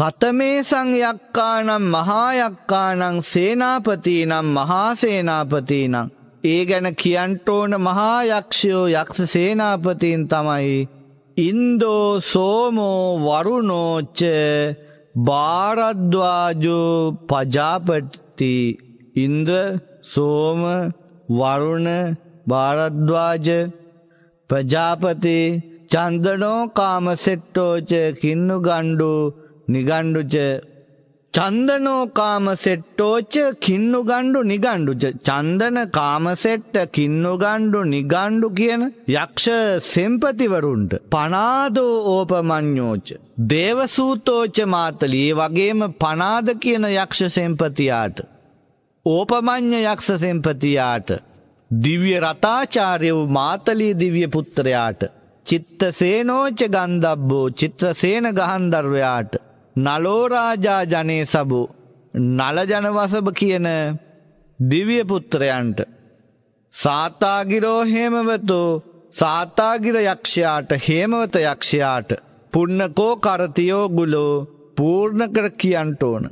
කතමේ සං යක්කානම් මහා යක්කානම් සේනාපතිනම් මහා සේනාපතිනම් ඒ ගැන කියන්ට ඕන මහා යක්ෂයෝ යක්ෂ සේනාපතීන් තමයි ඉන්දෝ සෝමෝ වරුණෝච්ච භාරද්වාජෝ පජාපටති ඉන්ද්‍ර සෝම වරුණ භාරද්වාජ ප්‍රජාපති චන්දනෝ කාමසෙට්ටෝච කින්නු ගණ්ඩු නිගණ්ඩුච චන්දනෝ කාමසෙට්ටෝච කින්නු ගණ්ඩු නිගණ්ඩු චන්දන කාමසෙට්ට කින්නු ගණ්ඩු නිගණ්ඩු කියන යක්ෂ සෙම්පතිවරුන්ට පනාදෝ ඕපමඤ්ඤෝච දේවසූතෝච මාතලී වගේම පනාද කියන යක්ෂ සෙම්පතියාට ඕපමඤ්ඤ යක්ෂ සෙම්පතියාට දිව්‍ය රතාචාර්ය වූ මාතලී දිව්‍ය පුත්‍රයාට චිත්තසේනෝච ගන්ධබ්බෝ චිත්‍රසේන ගහන්දර්වයාට නලෝරාජා ජනේ සබු නලජනවසභ කියන දිවියපුත්‍රයන්ට සාතාගිරෝ හේමවතු සාතාගිර යක්ෂයාට හේමවත යක්ෂයාට පුන්නකෝ කරතියෝ ගුලෝ පූර්ණ කර කියන්ට ඕන.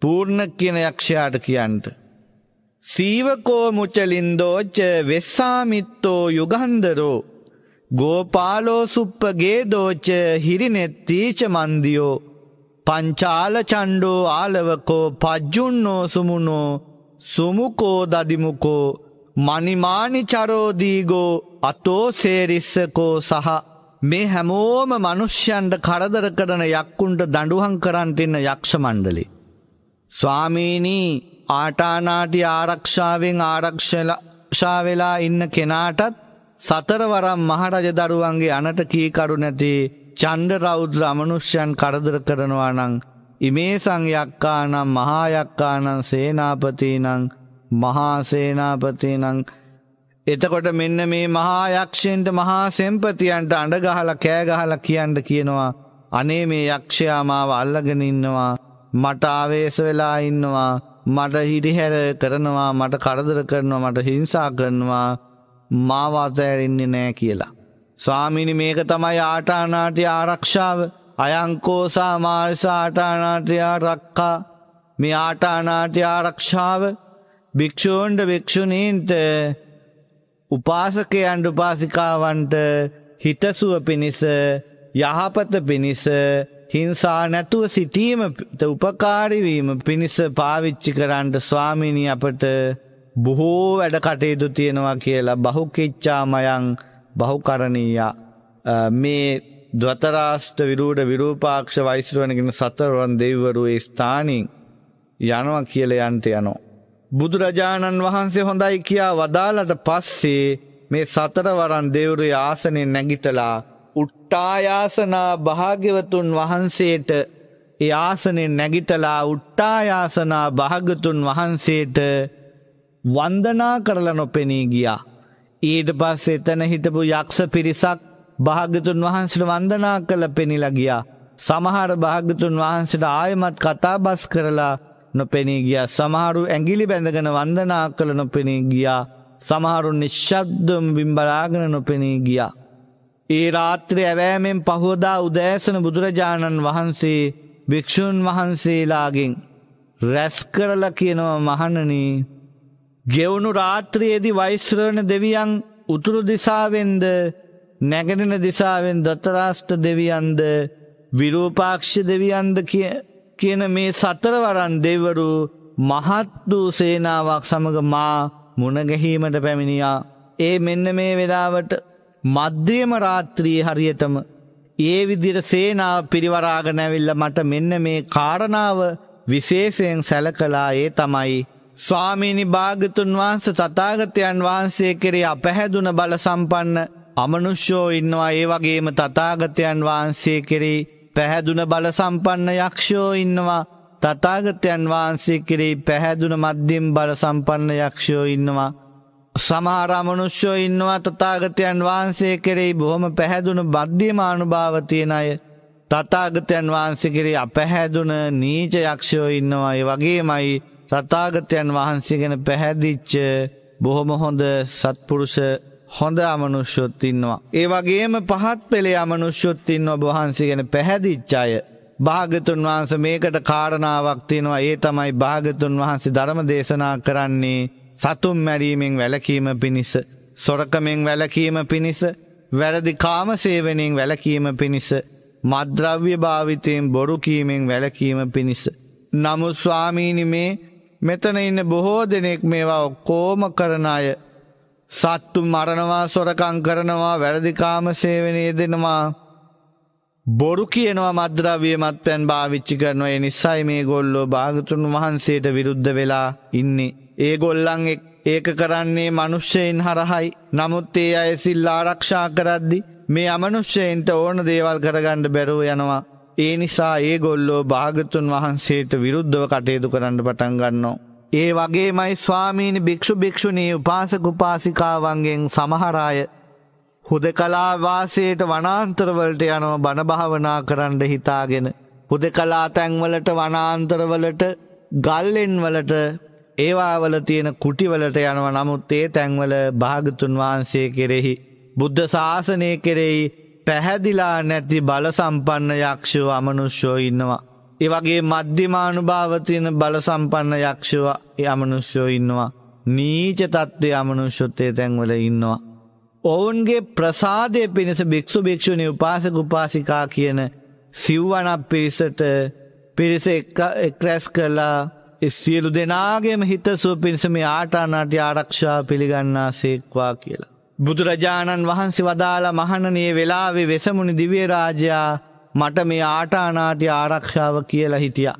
පූර්ණ කියන යක්ෂයාට කියන්ට. සීවකෝ මුචලින්දෝච්ච වෙස්සාමිත්තෝ යුගන්දරෝ ගෝපාලෝ සුප්පගේ දෝච හිරිනෙත්තීච මන්දියෝ පංචාල චණ්ඩෝ ආලවකෝ පජ්ජුන්නෝ සුමුණෝ සුමුකෝ දදිමුකෝ මනිමානි චරෝදීගෝ අතෝ සේරිස්සකෝ සහ මේ හැමෝම මනුෂ්‍යන්ට කරදර කරන යක්කුන්ට දඩුහං කරන්ටන්න යක්ෂ මණ්ඩලි. ස්වාමීනී ආටානාටි ආරක්ෂාවෙන් ආරක්ෂාවෙලා ඉන්න කෙනාටත් සතරවරම් මහරජ දරුවන්ගේ අනට කීකරු නැති චණ්ඩ රෞද්‍ර අමනුෂ්‍යයන් කරදර කරනවා නං ඉමේ සංයක්කානම් මහායක්කානං සේනාපතිනං මහාසේනාපතිනං එතකොට මෙන්න මේ මහායක්ෂයෙන්ට මහා සෙම්පතියන්ට අඩගහල කෑගහල කියන්ට කියනවා අනේ මේ යක්ෂයාමාව අල්ලගෙන ඉන්නවා මට ආවේශ වෙලා ඉන්නවා මට හිටිහැර කරනවා මට කරදර කරනවා මට හිංසා කරනවා මාවාතෑරෙන්නේ නෑ කියලා. ස්වාමිනි මේක තමයි ආටානාටය ආරක්ෂාව අයංකෝසා මාර්ස ආටානාටයා රක්කා මේ ආටානාටය ආරක්ෂාව භික්‍ෂූන්ට භික්‍ෂුණීන්ට උපාසකයන්ට උපාසිකාවන්ට හිතසුව පිණිස යහපත පිණිස හිංසා නැතුව සිටීමට උපකාරිවීම පිණිස පාවිච්චි කරන්ට ස්වාමිණි අපට බොහෝ වැඩ කටයුතු තියෙනවා කියලා බහුකිච්චාමයන් බහුකරණීය මේ දොතරාෂ්ට විරූඩ විරූපාක්ෂ වෛසිරුවනගෙන සතරවන් දෙව්වරුවේ ස්ථානින් යනවා කියල යන්ට යනෝ. බුදුරජාණන් වහන්සේ හොඳයි කියා වදාලට පස්සේ මේ සතරවරන් දෙවුරේ ආසනය නැගිටලා උට්ටායාසනා භාග්‍යවතුන් වහන්සේට ඒ ආසනය නැගිටලා උට්ටායාසනා භාගතුන් වහන්සේට වන්දනා කරලා නොපෙනී ගියා. ඊට පස් එතන හිටපු යක්ෂ පිරිසක් භාගතුන් වහන්සට වන්දනා කළ පෙනිලගියා. සමහර භාගතුන් වහන්සට ආයමත් කතාබස් කරලා නොපෙනී ගිය සමහරු ඇගිලි බැඳගෙන වන්දනා කළ නොපෙනී ගියා. සමහරු නිශ්ශබ්දම් බිම්බලාගෙන නොපෙනී ගියා. ඒ රාත්‍රය ඇවෑමෙන් පහෝදා උදෑසන බුදුරජාණන් වහන්සේ භික්‍ෂූන් වහන්සේලාගෙන් රැස් කරල කියනවා මහණනී ගෙවුණු රාත්‍රියේදි වෛශ්‍රවණ දෙවියන් උතුරු දිසාවෙන්ද නැගෙනෙන දිසාවෙන් දත්තරාෂ්ට දෙවියන්ද විරූපාක්ෂ දෙවියන්ද කියන මේ සතරවරන් දෙවරු මහත් වූ සේනාවක් සමග මා මුණගැහීමට පැමිණියා. ඒ මෙන්න මේ වෙලාවට මධ්‍රියම රාත්‍රී හරියටම ඒ විදිර සේනාව පිරිවරාගනැවිල්ල මට මෙන්න මේ කාරණාව විශේෂයෙන් සැලකලා ඒ තමයි ස්වාමීනි භාගතුන් වහන්ස තතාගතයන් වහන්සේ කෙරේ අපැහැදුන බල සම්පන්න අමනුෂ්‍යෝ ඉන්නවා ඒ වගේම තතාගතයන් වහන්සේ කෙරේ පැහැදුන බල සම්පන්න යක්ෂෝ ඉන්නවා තතාගතයන් වහන්සේ කෙරේ පැහැදුන මධ්‍යම් බල සම්පන්න යක්ෂෝ ඉන්නවා. සමහර අමනුෂ්‍යෝ ඉන්නවා තතාගතයන් වහන්සේ කෙරෙයි බොහොම පැහැදුන බද්ධ්‍යමානුභාවතියෙන අය තතාගතයන් වහන්සේ කෙරේ අපැහැදුන නීච යක්ෂයෝ ඉන්නවා ඒ වගේමයි තථාගතයන් වහන්සේ ගැන පැහැදිච්ච බොහොම හොඳ සත්පුරුෂ හොඳ අමනුෂ්‍යොත් ඉන්නවා. ඒ වගේම පහත් පෙළේ අමනුෂ්‍යොත් ඉන්නවා වහන්සේ ගැන පැහැදිච්ච අය. භාගතුන් වහන්ස මේකට කාරණාවක් තියෙනවා ඒ තමයි භාගතුන් වහන්සේ ධර්ම දේශනා කරන්නේ සතුම් මැරීමෙන් වැලකීම පිණිස සොරකමෙන් වැලකීම පිණිස වැරදි කාමසේවනින් වැලකීම පිණිස මද්‍රව්‍ය භාවිතයෙන් බොරුකීමෙන් වැලකීම පිණිස. නමුත් ස්වාමීනි මේ මෙතන ඉන්න බොහෝ දෙනෙක් මේවා ඔක්කෝම කරන අය. සත්තු මරණවා සොරකං කරනවා වැරදිකාම සේවනය දෙනවා. බොරු කියනවා මද්‍රව්‍යමත් පැන් භාවිච්චි කරනවා ඒ නිසයි මේ ගොල්ලෝ භාගතුන් වහන්සේට විරුද්ධ වෙලා ඉන්නේ. ඒ ගොල්ලන් ඒක කරන්නේ මනුෂ්‍යයෙන් හරහයි. නමුත් ඒ අය සිල් ආරක්ෂා කරද්දි මේ අමනුෂ්‍යයන්ට ඕන දේවල් කරගණ්ඩ බැරුව යනවා. ඒ නිසා ඒගොල්ලෝ භාගතුන් වහන්සේට විරුද්ධව කටයුතු කරන්න පටන් ගන්නවා. ඒ වගේමයි ස්වාමීනි භික්‍ෂු භික්‍ෂුණී උපාසක උපාසිකාවන්ගෙන් සමහරාය හුදකලා වාසයට වනාන්තරවලට යනව බණභාවනා කරන්න හිතාගෙන. හුදකලා තැන්වලට වනාන්තරවලට ගල්ලෙන්වලට ඒවාවල තියෙන කුටිවලට යනව නමුත් ඒ තැන්වල භාගතුන් වහන්සේ කෙරෙහි. බුද්ධ ශාසනය කෙරෙහි පැහැදිලා නැති බලසම්පන්න යක්ෂෝ අමනුෂ්‍යෝ ඉන්නවා. ඒවගේ මධ්‍යමානුභාවතියන බලසම්පන්න යක්ෂවා අමනුෂ්‍යෝ ඉන්නවා. නීච තත්ත්වය අමනුෂ්‍යොත්තය තැන්වල ඉන්නවා. ඔවුන්ගේ ප්‍රසාදය පිණිස භික්‍ෂු භික්‍ෂුණි උපාසක උපාසිකා කියන සිව්වනක් පිරිසට පිරිස එක්රැස් කලා සියලු දෙනාගේම හිතසුව පිරිසම ආටානාට ආරක්ෂා පිළිගන්නා සේක්වා කියලා. බුදුරජාණන් වහන්සේ වදාලා මහණනේ වෙලාවේ වෙසමුණි දිවිය රාජයා මට මේ ආටානාටි ආරක්ෂාව කියලා හිටියා.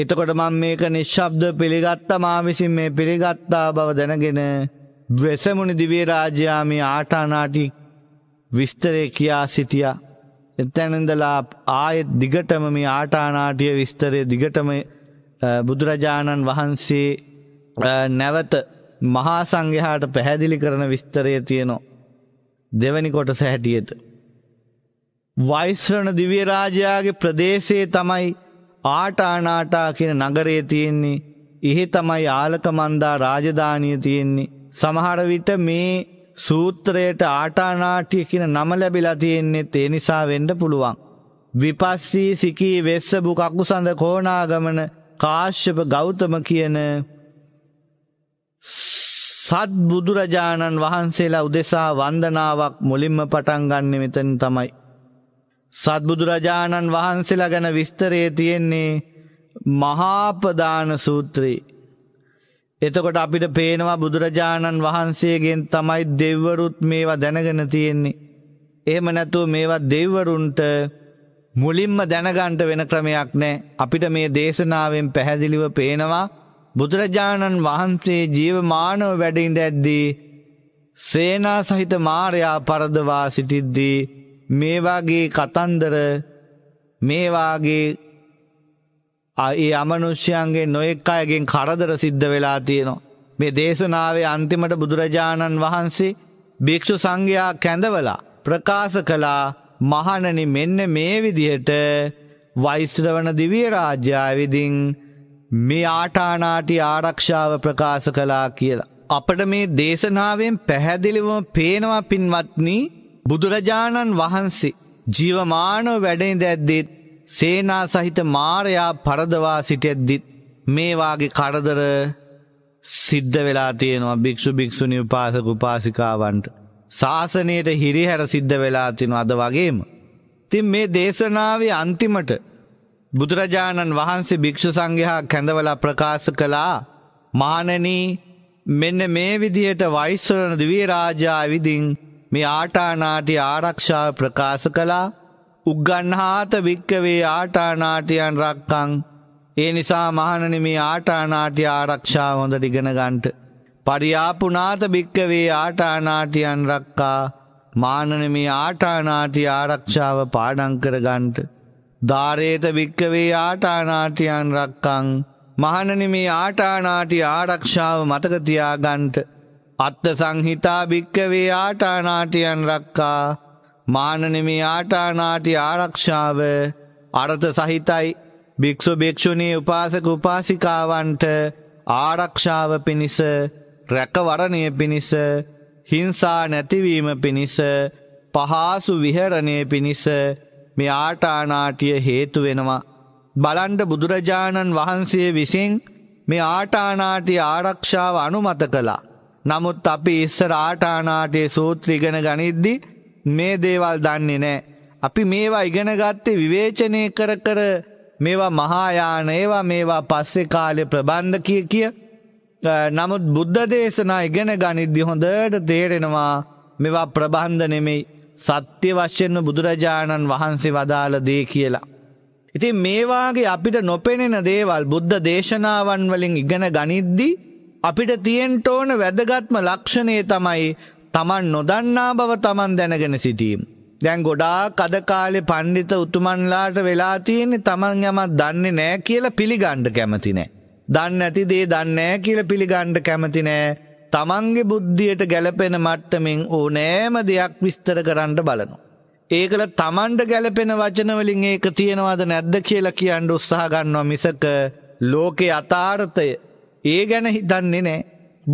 එතකොට මං මේක නිශ්ශබ්ද පිළිගත්තා මා විසින් මේ පිළිගත්තා බව දැනගෙන වෙසමුණි දිවිය රාජයා මේ ආටානාටි විස්තරය කියා සිටියා. එතැනඳලා ආයෙත් දිගටම මේ ආටානාටිය විස්තරය දිගටම බුදුරජාණන් වහන්සේ නැවත මහා සංඝයාට පැහැදිලි කරන විස්තරය තියෙනවා. දෙවැනි කොටස හැටියට. වෛශ්‍රණ දිවියරාජයාගේ ප්‍රදේශයේ තමයි ආටානාටා කියන නගරය තියෙන්නේ එහෙ තමයි ආලක මන්දා රාජධානිය තියෙන්නේ. සමහරවිට මේ සූත්‍රයට ආටානාටිය කියන නම ලැබිලා තියෙන්නේ ඒ නිසා වෙන්න පුළුවන්. විපස්සී සිකී වෙස්සබු කකුසඳ කෝනාගමන කාශ්‍යප ගෞතම කියන සත් බුදුරජාණන් වහන්සේලා උදෙසා වන්දනාවක් මුලින්ම පටන් ගන්න මෙතන තමයි. සත් බුදුරජාණන් වහන්සේලා ගැන විස්තරය තියෙන්නේ මහාපදාන සූත්‍රයේ. එතකොට අපිට පේනවා බුදුරජාණන් වහන්සේගෙන් තමයි දෙව්වරුත් මේවා දැනගෙන තියෙන්නේ. එහෙම නැතුව මේවා දෙව්වරුන්ට මුලින්ම දැනගන්ට වෙන ක්‍රමයක් නෑ අපිට මේ දේශනාවෙන් පැහැදිලිව පේනවා බුදුරජාණන් වහන්සේ ජීවමානව වැඩින්ට ඇද්දී සේනා සහිත මාරයා පරදවා සිටිද්දී මේවාගේ කතන්දර මේවාගේ ඒ අමනුෂ්‍යයන්ගේ නොයෙක් අයගෙන් කරදර සිද්ධ වෙලා තියෙනවා. මේ දේශනාවේ අන්තිමට බුදුරජාණන් වහන්සේ භික්‍ෂු සංඝයා කැඳවලා ප්‍රකාශ කළා මහණනි මෙන්න මේ විදිහට වෛශ්‍රවන දිවිය රාජ්‍යාවිදිින් මේ ආටානාටි ආරක්ෂාව ප්‍රකාශ කලා කියලා. අපට මේ දේශනාවෙන් පැහැදිලිවම පේනවා පින්වත්නී බුදුරජාණන් වහන්සේ ජීවමානව වැඩෙන දැද්දෙත් සේනා සහිත මාරයා පරදවා සිටෙද්දිත් මේවාගේ කරදර සිද්ධ වෙලා තියෙනවා භික්‍ෂු භික්‍ෂුනි උපාසක උපාසිකාවන්ට. ශාසනයට හිරිහැර සිද්ධ වෙලා තින අද වගේම. තින් මේ දේශනාවේ අන්තිමට බුදුරජාණන් වහන්සේ භික්‍ෂු සංඝයා කැඳවලා ප්‍රකාශ කළා මානනී මෙන්න මේ විදියට වෛස්වරණ දවී රාජා විදින් මේ ආටානාටි ආරක්ෂාව ප්‍රකාශ කළා උග්ගන්හාත භික්කවේ ආටානාටියන් රක්කං ඒ නිසා මහණන මේ ආටානාටි ආරක්ෂා හොඳ ඩිගෙනගන්ට පරියාපුනාත භික්කවේ ආටානාටියන් රක්කා මානන මේ ආටානාටි ආරක්ෂාව පාඩංකරගන්ට ධාරේත භික්කවේ ආටානාටියන් රක්කං මහණනි මේ ආටානාටි ආරක්ෂාව මතක තියාගන්ට අත්ත සංහිතා භික්කවේ ආටානාටියන් රක්කා මානනි මේ ආටානාටි ආරක්ෂාව අර්ථ සහිතයි භික්ෂු භික්ෂුණී උපාසක උපාසිකාවන්ට ආරක්ෂාව පිණිස රැකවරණය පිණිස හිංසා නැතිවීම පිණිස පහසු විහරණය පිණිස මේ ආටානාටිය හේතු වෙනවා. බලන්ඩ බුදුරජාණන් වහන්සේ විසින් මේ ආටානාටිය ආරක්ෂාව අනුමත කළා. නමුත් අපි ඉස්සර ආටානාටයේ සූත්‍රිගෙන ගනිද්දි මේ දේවල් දන්නේ නෑ. අපි මේවා ඉගෙනගත්තේ විවේචනය කර කර මේවා මහායාන ඒවා මේවා පස්සේ කාලෙ ප්‍රබන්ධ කිය කිය. නමුත් බුද්ධ දේශනා ඉගෙන ගනිද්දි හොඳට තේරෙනවා මෙවා ප්‍රබන්ධ නෙමෙයි සත්‍ය වශ්‍යෙන්ම බුදුරජාණන් වහන්සේ වදාළ දේ කියලා. ඉතින් මේවාගේ අපිට නොපෙනෙන දේවල් බුද්ධ දේශනාවන් වලින් ඉගෙන ගනිද්දි අපිට තියෙන්ට ඕන වැදගත්ම ලක්ෂණය තමයි තමන් නොදන්නා බව තමන් දැනගෙන සිටීම. දැන් ගොඩාක් අද කාලේ පඬිත උතුමන්ලාට වෙලා තියෙන්නේ තමන් යමක් දන්නේ නැහැ කියලා පිළිගන්න කැමති නැහැ. දන්නේ නැති දේ දන්නේ නැහැ කියලා පිළිගන්න කැමති නැහැ. තමන්ගේ බුද්ධියට ගැලපෙන මට්ටමින් ඕනෑම දෙයක් විස්තර කරන්න බලනු. ඒකල තමන්ට ගැලපෙන වචනවලින් ඒක තියෙනවාද නැද්ද කියලා කියන්න උත්සාහ ගන්නවා මිසක ලෝකේ අතාර්ථය ඒ ගැන හිතන්නේ නෑ.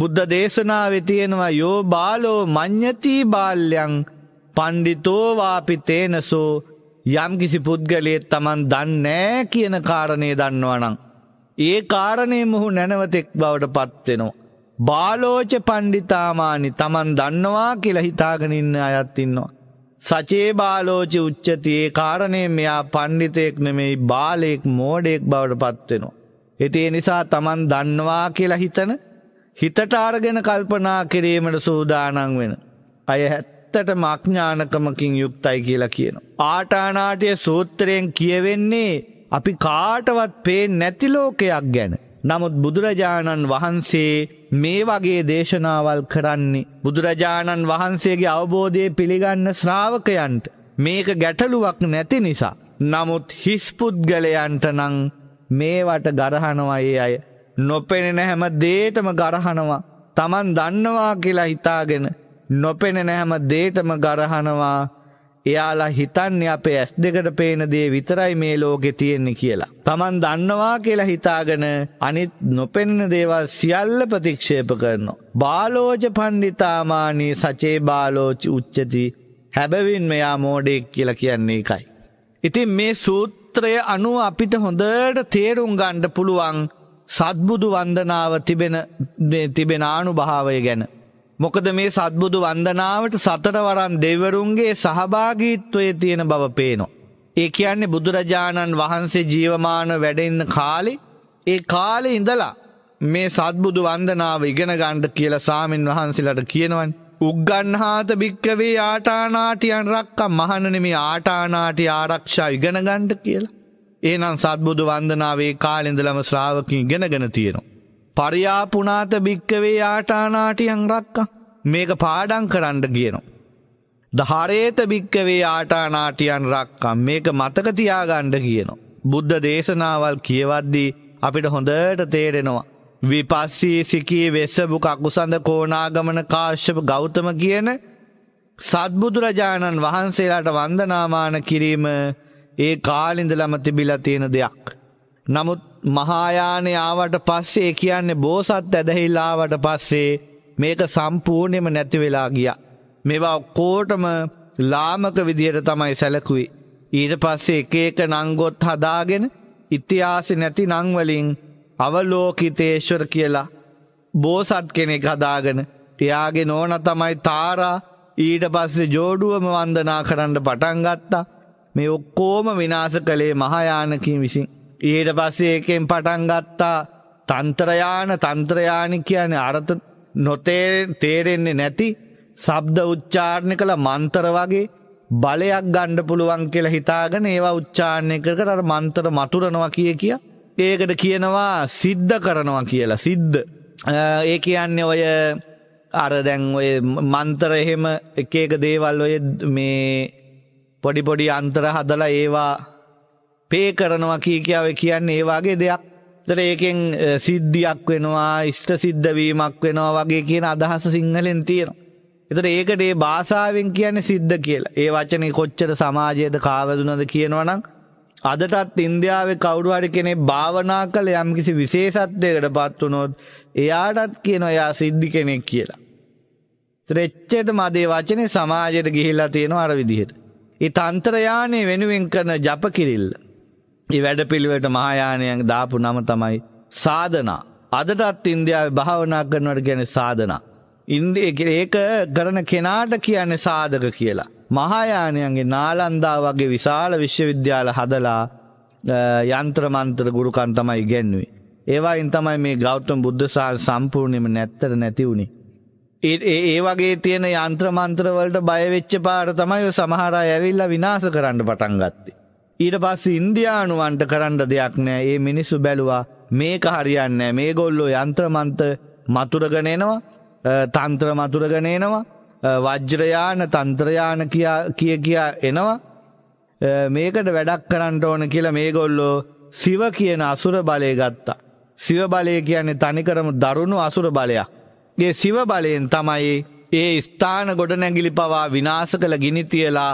බුද්ධ දේශනාවෙ තියෙනවා යෝ බාලෝ මං්ඥති බාල්්‍යං පණ්ඩිතෝවාපි තේනසෝ යම්කිසි පුද්ගලයෙත් තමන් දන්නෑ කියන කාරණය දන්නවනං. ඒ කාරණය මුහු නැනවතෙක් බවට පත්වෙනවා. බාලෝච පණ්ඩිතාමානි තමන් දන්නවා කියලා හිතාගෙනඉන්න අයත්තින්නවා. සචේ බාලෝචි උච්චතියේ කාරණය මෙයා පණ්ඩිතයෙක් නෙමෙයි බාලයෙක් මෝඩයෙක් බවට පත්වෙනවා. එතිේ නිසා තමන් දන්නවා කියලා හිතන හිතට අරගෙන කල්පනා කිරීමට සූදානං වෙන. අය හැත්තට මක්ඥානකමකින් යුක්තයි කියලා කියන. ආටානාටය සූත්‍රයෙන් කියවෙන්නේ අපි කාටවත් පේ නැතිලෝකයක් ගැන. නමුත් බුදුරජාණන් වහන්සේ මේ වගේ දේශනාවල් කරන්නේ බුදුරජාණන් වහන්සේගේ අවබෝධය පිළිගන්න ශ්‍රාවකයන්ට මේක ගැටලුවක් නැති නිසා. නමුත් හිස්පුද්ගලයන්ට නං මේවට ගරහනවා ඒ අය. නොපෙනෙන හැම දේටම ගරහනවා. තමන් දන්නවා කියලා හිතාගෙන නොපෙනෙන හැම දේටම ගරහනවා එයාලා හිතන්නේ අපේ ඇස් දෙකට පේන දේ විතරයි මේ ලෝකෙ තියෙන්නේ කියලා. Taman දන්නවා කියලා හිතාගෙන අනිත් නොපෙනෙන දේවල් සියල්ල ප්‍රතික්ෂේප කරනවා. බාලෝජ පණ්ඩිතාමානී සචේ බාලෝච උච්චති හැබවින් මෙයා මෝඩෙක් කියලා කියන්නේ එකයි. ඉතින් මේ සූත්‍රය අනුව අපිට හොඳට තේරුම් ගණ්ඩ පුළුවන් සත්බුදු වන්දනාව තිබෙන තිබෙන ආනුභාවය ගැන. මොකද මේ සත්බුදු වන්දනාවට සතරවරන් දෙවරුන්ගේ සහභාගීත්වය තියෙන බව පේනවා. ඒ කියන්නේ බුදුරජාණන් වහන්සේ ජීවමාන වැඩෙන්න කාලේ ඒ කාලේ ඉඳලා මේ සත්බුදු වන්දනාව ඉගෙන ගන්න කියලා සාමින් වහන්සේලාට කියනවනේ. උග්ගන්හාත භික්කවේ ආටානාටියන් රක්කම් මහණනි මේ ආටානාටි ආරක්ෂා ඉගෙන ගන්නට කියලා. එහෙනම් සත්බුදු වන්දනාවේ කාලෙ ඉඳලම ශ්‍රාවකින් ඉගෙනගෙන තියෙනවා. පරියාපුනාත භික්කවේ යාටානාටියන් රක්කා මේක පාඩං කරන්න කියනවා. දහරේත භික්කවේ ආටානාටියන් රක්කම් මේක මතකතියාගණ්ඩ කියනවා. බුද්ධ දේශනාවල් කියවද්දී අපිට හොඳට තේරෙනවා. විපස්සී සිකී වෙස්සබු කකුසඳ කෝනාගමන කාශ්‍යප ගෞතම කියන සත්බුදුරජාණන් වහන්සේලාට වන්දනාමාන කිරීම ඒ කාලින්ද ළමතිබිල තියෙන දෙයක්. නමුත් මහායානය ආවට පස්සේ කියන්නේ බෝසත් ඇදහිල්ලාවට පස්සේ මේක සම්පූර්ණයම නැති වෙලා ගිය. මෙවා කෝටම ලාමක විදියට තමයි සැලකුයි. ඊට පස්සේ එක එක නංගොත් හදාගෙන ඉතිහාසි නැති නංවලින් අවලෝකිතේශ්වර කියලා බෝසත් කෙනෙක් හදාගෙන එයාගේ නෝන තමයි තාරා ඊට පස්සේ ජෝඩුවම වන්දනා කරන්න පටන් ගත්තා මේ ඔක්කෝම විනාස කළේ මහායානකින් විසින් ඊට පස්සේ එකෙන් පටන් ගත්තා තන්ත්‍රයාන තන්ත්‍රයානි කියන්නේ අරත නොතේ තේරෙන්නේ නැති සබ්ද උච්චාරණය කළ මන්තර වගේ බලයක් ගණ්ඩ පුළුවන් කියලා හිතාගෙන ඒවා උච්චාරණය කරකට අර මන්තර මතුරනවා කිය කිය ඒකට කියනවා සිද්ධ කරනවා කියලා සිද්ධ ඒ කියන්නේ ඔය අර දැන් ඔය මන්තර එහෙම එක එක දේවල් ඔය මේ පොඩිපොඩි අන්තර හදලා ඒවා පේ කරනවා කිය කියාව කියන්නේ ඒ වගේ දෙයක් දර ඒකෙන් සිද්ධියක් වෙනවා ඉෂ්ට සිද්ධවීමක් වෙනවා වගේ කියන අදහස සිංහලෙන් තියෙනවා. එතට ඒකට ඒ භාසාාවෙන් කියන්නේ සිද්ධ කියලා ඒ වචනය කොච්චර සමාජයට කාවදුනද කියනවනම් අදටත් ඉන්දියාවේ කවුඩුවාඩි කෙනෙ භාවනා කළ යම්කිසි විශේෂත්වයකට පත්වනොත් එයාටත් කියන ඔයා සිද්ධි කෙනෙක් කියලා. ත්‍රෙච්චට මදේ වචනය සමාජයට ගිහිල්ලා තියෙන අර විදිහට. ඒ තන්ත්‍රයානය වෙනුවෙන් කරන ජපකිරිල්ල. ඒ වැඩපිළිවෙට මහායානයන් දාපු නම තමයි සාධනා. අදටත් ඉන්දියාව භාවනා කරනවට ගැන සාධනා. ඉන්දේ ඒක කරන කෙනාට කියන්නේ සාධක කියලා. මහායානයන්ගේ නාලන්දා වගේ විශාල විශ්වවිද්‍යාල හදලා යන්ත්‍රමන්ත්‍ර ගුරුකන් තමයි ඉගැන්නුවේ. ඒවායින් තමයි මේ ගෞතම බුද්ධසා සම්පූර්ණයම නැත්තර නැති වුණේ. ඒ වගේ තියෙන යන්ත්‍රමන්ත්‍රවලට බයවෙච්ච පාර තමයි සමහරා ඇවිල්ලා විනාස කරන්න පටන් ගත්තේ. ඊට පස්ස ඉන්දයානුවන්ට කරන්න දෙයක් නෑ ඒ මිනිස්සු බැලුවා මේක හරියන්න මේ ගොල්ලෝ යන්ත්‍රමන්ත මතුරගනයනවා තන්ත්‍ර මතුරගනයනවා වජ්්‍රයාන තන්ත්‍රයාන කිය කියා එනවා මේකට වැඩක් කරන්නට ඕන කියලා මේ ගොල්ලෝ සිව කියන අසුර බලය ගත්තා. සිව බලය කියන්නේ තනිකරම දරුණු අසුර බලයක්. ඒ සිව බලයෙන් තමයි ඒ ස්ථාන ගොඩනැගිලි පවා විනාස කළ ගිනිතියලා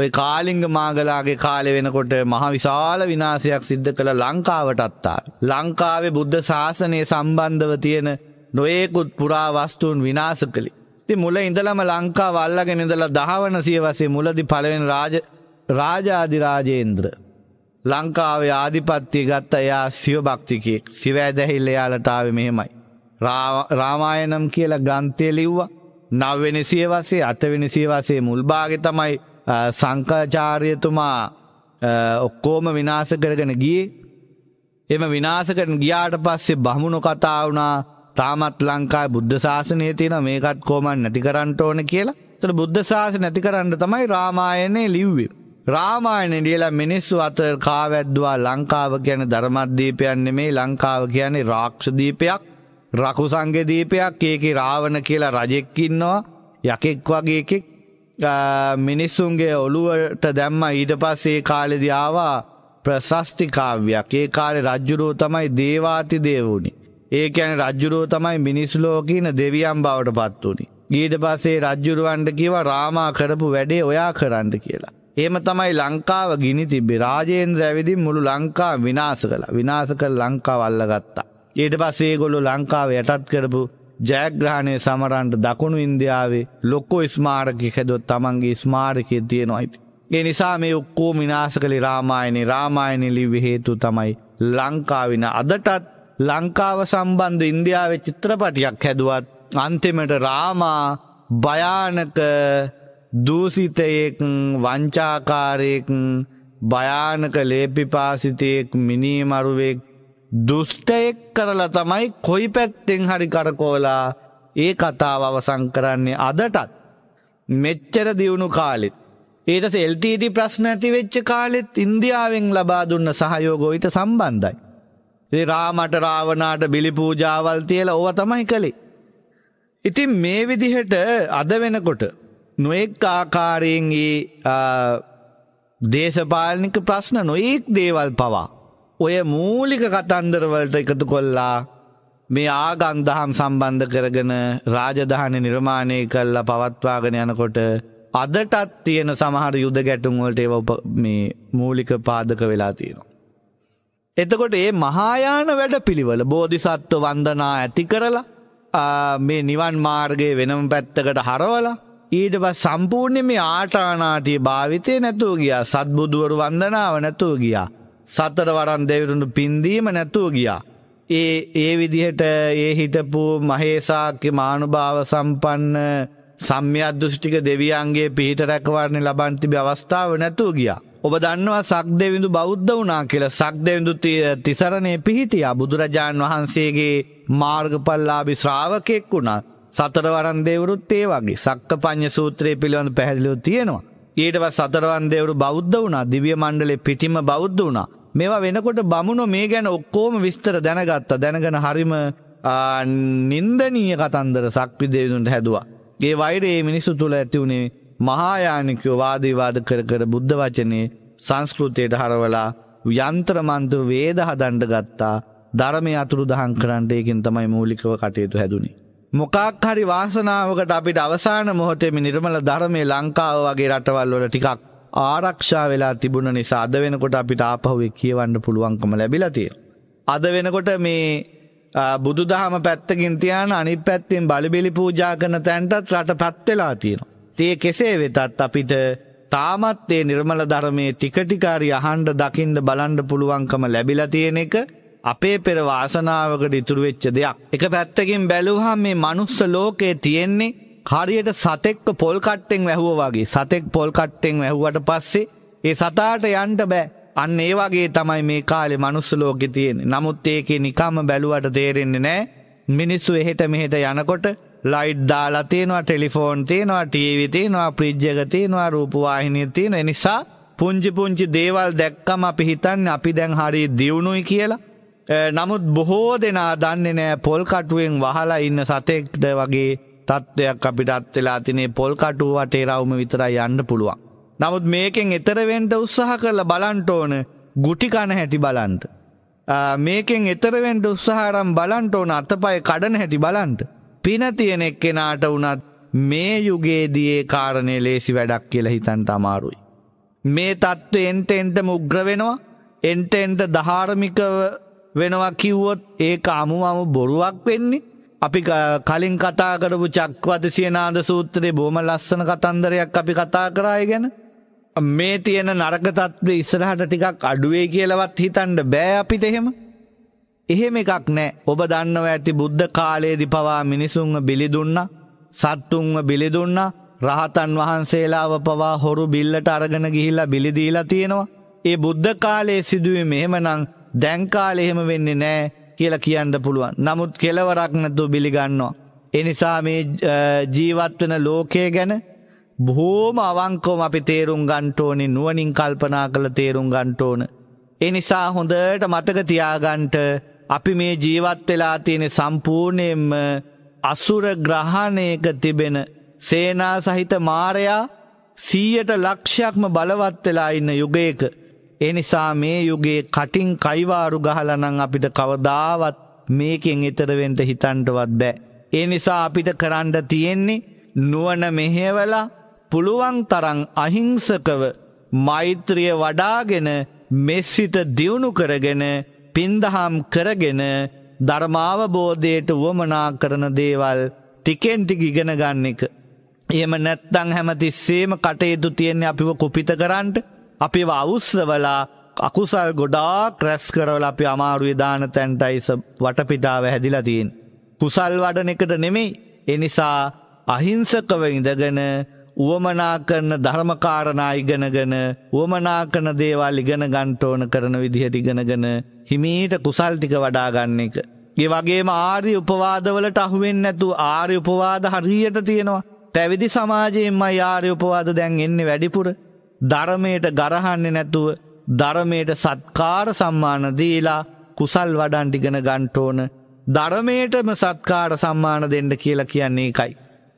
ඔය කාලිංග මාගලාගේ කාලෙ වෙනකොට මහ විශාල විනාසයක් සිද්ධ කළ ලංකාවට අත්තා. ලංකාවේ බුද්ධ ශාසනය සම්බන්ධව තියෙන නොයෙකුත් පුරා වස්තුූන් විනාස කළි. ති මුල ඉඳලම ලංකා වල්ලගෙන ඉඳලා දහවන සියවසේ මුලදි පළවෙන රාජ රාජාධිරාජේන්ද්‍ර. ලංකාවේ ආධිපත්තිය ගත්ත එයා සිවභක්තිකයෙක් සිවෑදැහිල්ල යාලටාව මෙහෙමයි. රාමායනම් කියලා ග්‍රන්ථය ලිව්වා නවවෙනි සියවසේ අටවෙනි සියවසේ මුල්භාගෙ තමයි සංකචාරයතුමා ඔක්කෝම විනාස කරගෙන ගිය එම විනාසකරන ගියාට පස්සේ බහමුණු කතා වුණා තාමත් ලංකායි බුද්ධ ශාසනය තියෙන මේකත් කෝමන් නැති කරන්නට ඕන කියලා තට බුද්ධ ශාස නැති කරන්න තමයි රාමායනය ලිව්වේ. රාමායන ඩියලා මිනිස්සු අතර කාවැද්දවා ලංකාව කියන ධර්මත්දීපයන්නේ මේ ලංකාව කියන්නේ රාක්ෂදීපයක් රකු සංගදීපයක් ඒකේ රාවණ කියලා රජෙක්කින්නවා යකෙක් වගේ එකෙක් මිනිස්සුන්ගේ ඔළුවට දැම්ම ඊට පස්සේ කාලෙදි ආවා ප්‍රශස්තිකාව්‍යයක් ඒ කාලෙ රජ්ජුරුව තමයි දේවාති දේවුණි. ඒ ැන රජ්ජුරුව තමයි මිනිස්ලෝකීන දෙවියම් බවට පත්වුණි. ඊට පස්සේ රජ්ජුරුවන්ට කිව රාමා කරපු වැඩේ ඔයා කරන්න කියලා. ඒම තමයි ලංකාව ගිනි තිබේ රාජයෙන්ද්‍ර ඇවිදින් මුළු ලංකා විනාස කළ විනාස කළ ලංකා වල්ලගත්තා. ඊට පස්සේගොල්ලු ලංකාව යටත් කරපු ජයග්‍රහණය සමරන්ට දකුණු ඉන්දියාවේ ලොක්කෝ ස්මාරකි හැදොත් තමන්ගේ ස්මාරකය තියෙනොයිති. ඒ නිසා මේ ඔක්කෝ විනාශ කළි රාමායනේ රාමායනය ලිවි හේතු තමයි ලංකාවින අදටත් ලංකාව සම්බන්ධ ඉන්දියාවේ චිත්‍රපටියක් හැදුවත් අන්තිමට රාමා භයානක දූසිතයෙක් වංචාකාරයෙක් භයානක ලේපිපාසිතයෙක් මිනීමරුවෙක් දුෂ්ටයෙක් කරලා තමයි කොයි පැත්තෙන් හරි කරකෝලා ඒ කතාව අවසං කරන්නේ අදටත් මෙච්චර දියුණු කාලෙත්. ඊට සෙල්ටීටි ප්‍රශ්න ඇති වෙච්ච කාලෙත් ඉන්දියාවෙන් ලබා දුන්න සහයෝගෝයිට සම්බන්ධයි. ඒ රාමට රාවනාට බිලිපූජාවල් තියල ඕව තමයි කළේ. ඉතින් මේ විදිහට අද වෙනකොට නොෙක් ආකාරයෙන් දේශපාලනික ප්‍රශ්න නොයෙක් දේවල් පවා. ඔය මූලික කතන්දරවලට එකතු කොල්ලා මේ ආගන්දහම් සම්බන්ධ කරගෙන රාජධානය නිර්මාණය කල්ලා පවත්වාගෙන යනකොට අදටත් තියෙන සමහර යුද ගැටුම්වලට ඒව මේ මූලික පාදක වෙලා තියෙනවා. එතකොට ඒ මහායාන වැඩ පිළිවල බෝධිසත්ව වන්දනා ඇති කරලා මේ නිවන් මාර්ගයේ වෙනම පැත්තකට හරවලා ඊට බස් සම්පූර්ණ මේ ආටානාටිය භාවිතය නැතුව ගියා සත්බුදුවරු වන්දනාව නැතුව ගියා සත්තර වරන් දෙවරුණු පින්දීම නැතුව ගියා. ඒ ඒ විදිහට ඒ හිටපු මහේසාක්‍ය මානුභාව සම්පන්න සම්යද්දුෂ්ටික දෙවියන්ගේ පිහිට රැකවරණ ලබන්තිබි අවස්ථාව නැතුව ගියා. ඔබ දන්නවා සක් දෙවිඳු බෞද්ධ වනා කියල සක් දෙවිඳු තිසරණය පිහිටියා බුදුරජාණන් වහන්සේගේ මාර්ගපල්ලාබි ශ්‍රාවකෙක් වුණා. සතරවරන් දෙවරුත් ඒ වගේ සක්ක පඤ්ඤ සූත්‍රයේ පිළිබඳ පැහැදිලිව තියෙනවා. ඊටව සතරවන් දෙවරු බෞද්ධ වුණා දිව්‍ය මණ්ඩලේ පිටිම බෞද්ධ වුණා. මේවා වෙනකොට බමුණෝ මේ ගැන ඔක්කෝම විස්තර දැනගත්තා දැනගෙන හරිම නින්දනීය කතන්දර සක්වි දෙවිඳුන්ට හැදවා. ඒ වෛරයේ මිනිස්සු තුළ ඇතිවුණේ මහායානිකයෝ වාදීවාද කර කර බුද්ධ වචනේ සංස්කෘතියට හරවලා යන්ත්‍රමන්තර වේද හදන්ඩ ගත්තා ධර්මය අතුරු දහන් කරන්ට ඒකින් තමයි මූලිකව කටයුතු හැදුණේ. මොකක් හරි වාසනාවකට අපිට අවසාන මොහොතෙම නිර්මල ධර්මය ලංකාව වගේ රටවල් වල ටිකක් ආරක්ෂා වෙලා තිබුණ නිසා අද වෙනකොට අපිට ආපහුවේ කියවන්න පුළුවන්කම ලැබිලතිය. අද වෙනකොට මේ බුදු දහම පැත්තකින් තියාන අනි පැත්තිෙන් බලිබිලි පූජා කරන තැන්ටත් රට පත්වෙලා තියෙනවා. තිය කෙසේ වෙතත් අපිට තාමත්තේ නිර්මල ධර්මයේ ටිකටිකාරි අහන්ඩ දකිින්ඩ බලන්ඩ පුළුවන්කම ලැබිල තියෙන එක අපේ පෙර වාසනාවකට ඉතුරුවෙච්ච දෙයක්. එක පැත්තකින් බැලූහම් මේ මනුස්ස ලෝකයේ තියෙන්නේ හරියට සතෙක්ක පොල්කට්ටෙන් වැැහුව වගේ සතෙක් පොල්කට්ටෙන් වැැහුවට පස්සේ ඒ සතාට යන්ට බෑ අන්න ඒ වගේ තමයි මේ කාලෙ මනුස්සලෝකෙ තියෙන නමුත් ඒකේ නිකම බැලුවට තේරෙන්නේ නෑ මිනිස්සු එහෙට මෙහෙට යනකොට ලයිට් දාලා තියෙනවා ටෙලිෆෝන් තියෙනවා ටීවී තියෙනවා ෆ්‍රිජ් එක තියෙනවා රූපවාහිනිය තියෙන නිසා පුංචි පුංචි දේවල් දැක්කම අපි හිතන්නේ අපි දැන් හරි දියුණුයි කියලා. නමුත් බොහෝ දෙනා දන්නේ නෑ පොල් කටුවෙන් වහලා ඉන්න සතෙක්ද වගේ තත්ත්වයක් අපිට අත්වෙලා තිනේ පොල් කටුව වටේ රවුම විතරයි යන්න පුළුවන්. නමුත් මේකෙන් එතරවෙන්ට උත්සාහ කරලා බලන්ට ඕන ගුටි කන හැටි බලන්ට. මේකෙන් එතරවෙන්ට උත්සාහරම් බලන්ට ඕන අතපය කඩන හැටි බලන්ට. පින තියෙන එක්කෙනාට වනත් මේ යුගයේදයේ කාරණය ලේසි වැඩක් කියල හිතන්ට අමාරුයි. මේ තත්ත්ව එන්ටෙන්ට මුග්‍ර වෙනවා එන්ටෙන්ට ධාර්මිකව වෙනවා කිව්වොත් ඒ අමුමම බොරුවක් වෙන්නේ අපි කලින් කතා කරපු චක්වද සියනාද සූත්‍රයේ බොහොම ලස්සන කතන්දරයක් අපි කතා කරා ගැන. මේ තියෙන නරක තත්ත්වය ඉස්සරහට ටිකක් අඩුවේ කියලාවත් හිතන්න බෑ අපිට එහෙම. එහෙම එකක් නෑ ඔබ දන්නව ඇති බුද්ධ කාලයේදි පවා මිනිසුන්ව බිලිදුන්න සත්තුන්ව බිලිදුන්න රහතන් වහන්සේලාව පවා හොරු බිල්ලට අරගෙන ගිහිල්ලා බිලිදීලා තියෙනවා. ඒ බුද්ධ කාලයේ සිදුවේ මෙහෙමනම් දැන් කාලේ එහෙම වෙන්නේ නෑ. කියලා කියන්න පුළුවන්. නමුත් කෙලවරක් නැතුව බිලිගන්නවා. එනිසා මේ ජීවත්වන ලෝකය ගැන බොහෝම අවංකෝම අපි තේරුම් ගන්ටෝනි නුවනින් කල්පනා කළ තේරුම් ගන්ටෝන. එනිසා හොඳට මතක තියාගන්ට අපි මේ ජීවත් වෙලා තියෙන සම්පූර්ණයෙන්ම අසුර ග්‍රහණයක තිබෙන සේනා සහිත මාරයා සීයට ලක්ෂයක්ම බලවත් වෙලා ඉන්න යුගයක ඒ නිසා මේ යුගේ කටින් කයිවාරු ගහලනං අපිට කවදාවත් මේකෙන් එතරවෙන්ට හිතන්ටවත් බෑ. ඒ නිසා අපිට කරන්ඩ තියෙන්නේ නුවන මෙහෙවලා පුළුවන් තරං අහිංසකව මෛත්‍රිය වඩාගෙන මෙස්සිට දියුණු කරගෙන පින්දහම් කරගෙන ධර්මාවබෝධයට වුවමනා කරන දේවල් ටිකෙන්ටි ගිගෙනගන්න එක. එම නැත්තං හැමතිස්සේම කටයුතු තියෙන්නේ අපිව කුපිත කරන්ට අපිව අවුස්සවලා අකුසල් ගොඩාක් රැස් කරවල අපි අමාරුවේ දාන තැන්ටයිස වටපිටාව හැදිලතින්. කුසල් වඩන එකට නෙමෙයි එනිසා අහිංසකව ඉඳගෙන උවමනා කරන ධර්මකාරණා ඉගෙනගෙන උවමනා කරන දේවල් ඉගෙන ගන්ටෝන කරන විදිහට ඉගෙනගෙන හිමීට කුසල් ටික වඩාගන්න එක. ඒ වගේම ආර්ය උපවාදවලට අහුවෙන් නැතු ආර්ය උපවාද හරියට තියෙනවා. පැවිදි සමාජයෙන්ම ආර්ය උපවාද දැන් එන්නේ වැඩිපුර ධර්මයට ගරහන්නේ නැතුව ධර්මයට සත්කාර සම්මාන දීලා කුසල් වඩන් ටිගෙන ගන්ටෝන ධර්මයටම සත්කාර සම්මාන දෙන්න කියලා කියන්නේ එකයි.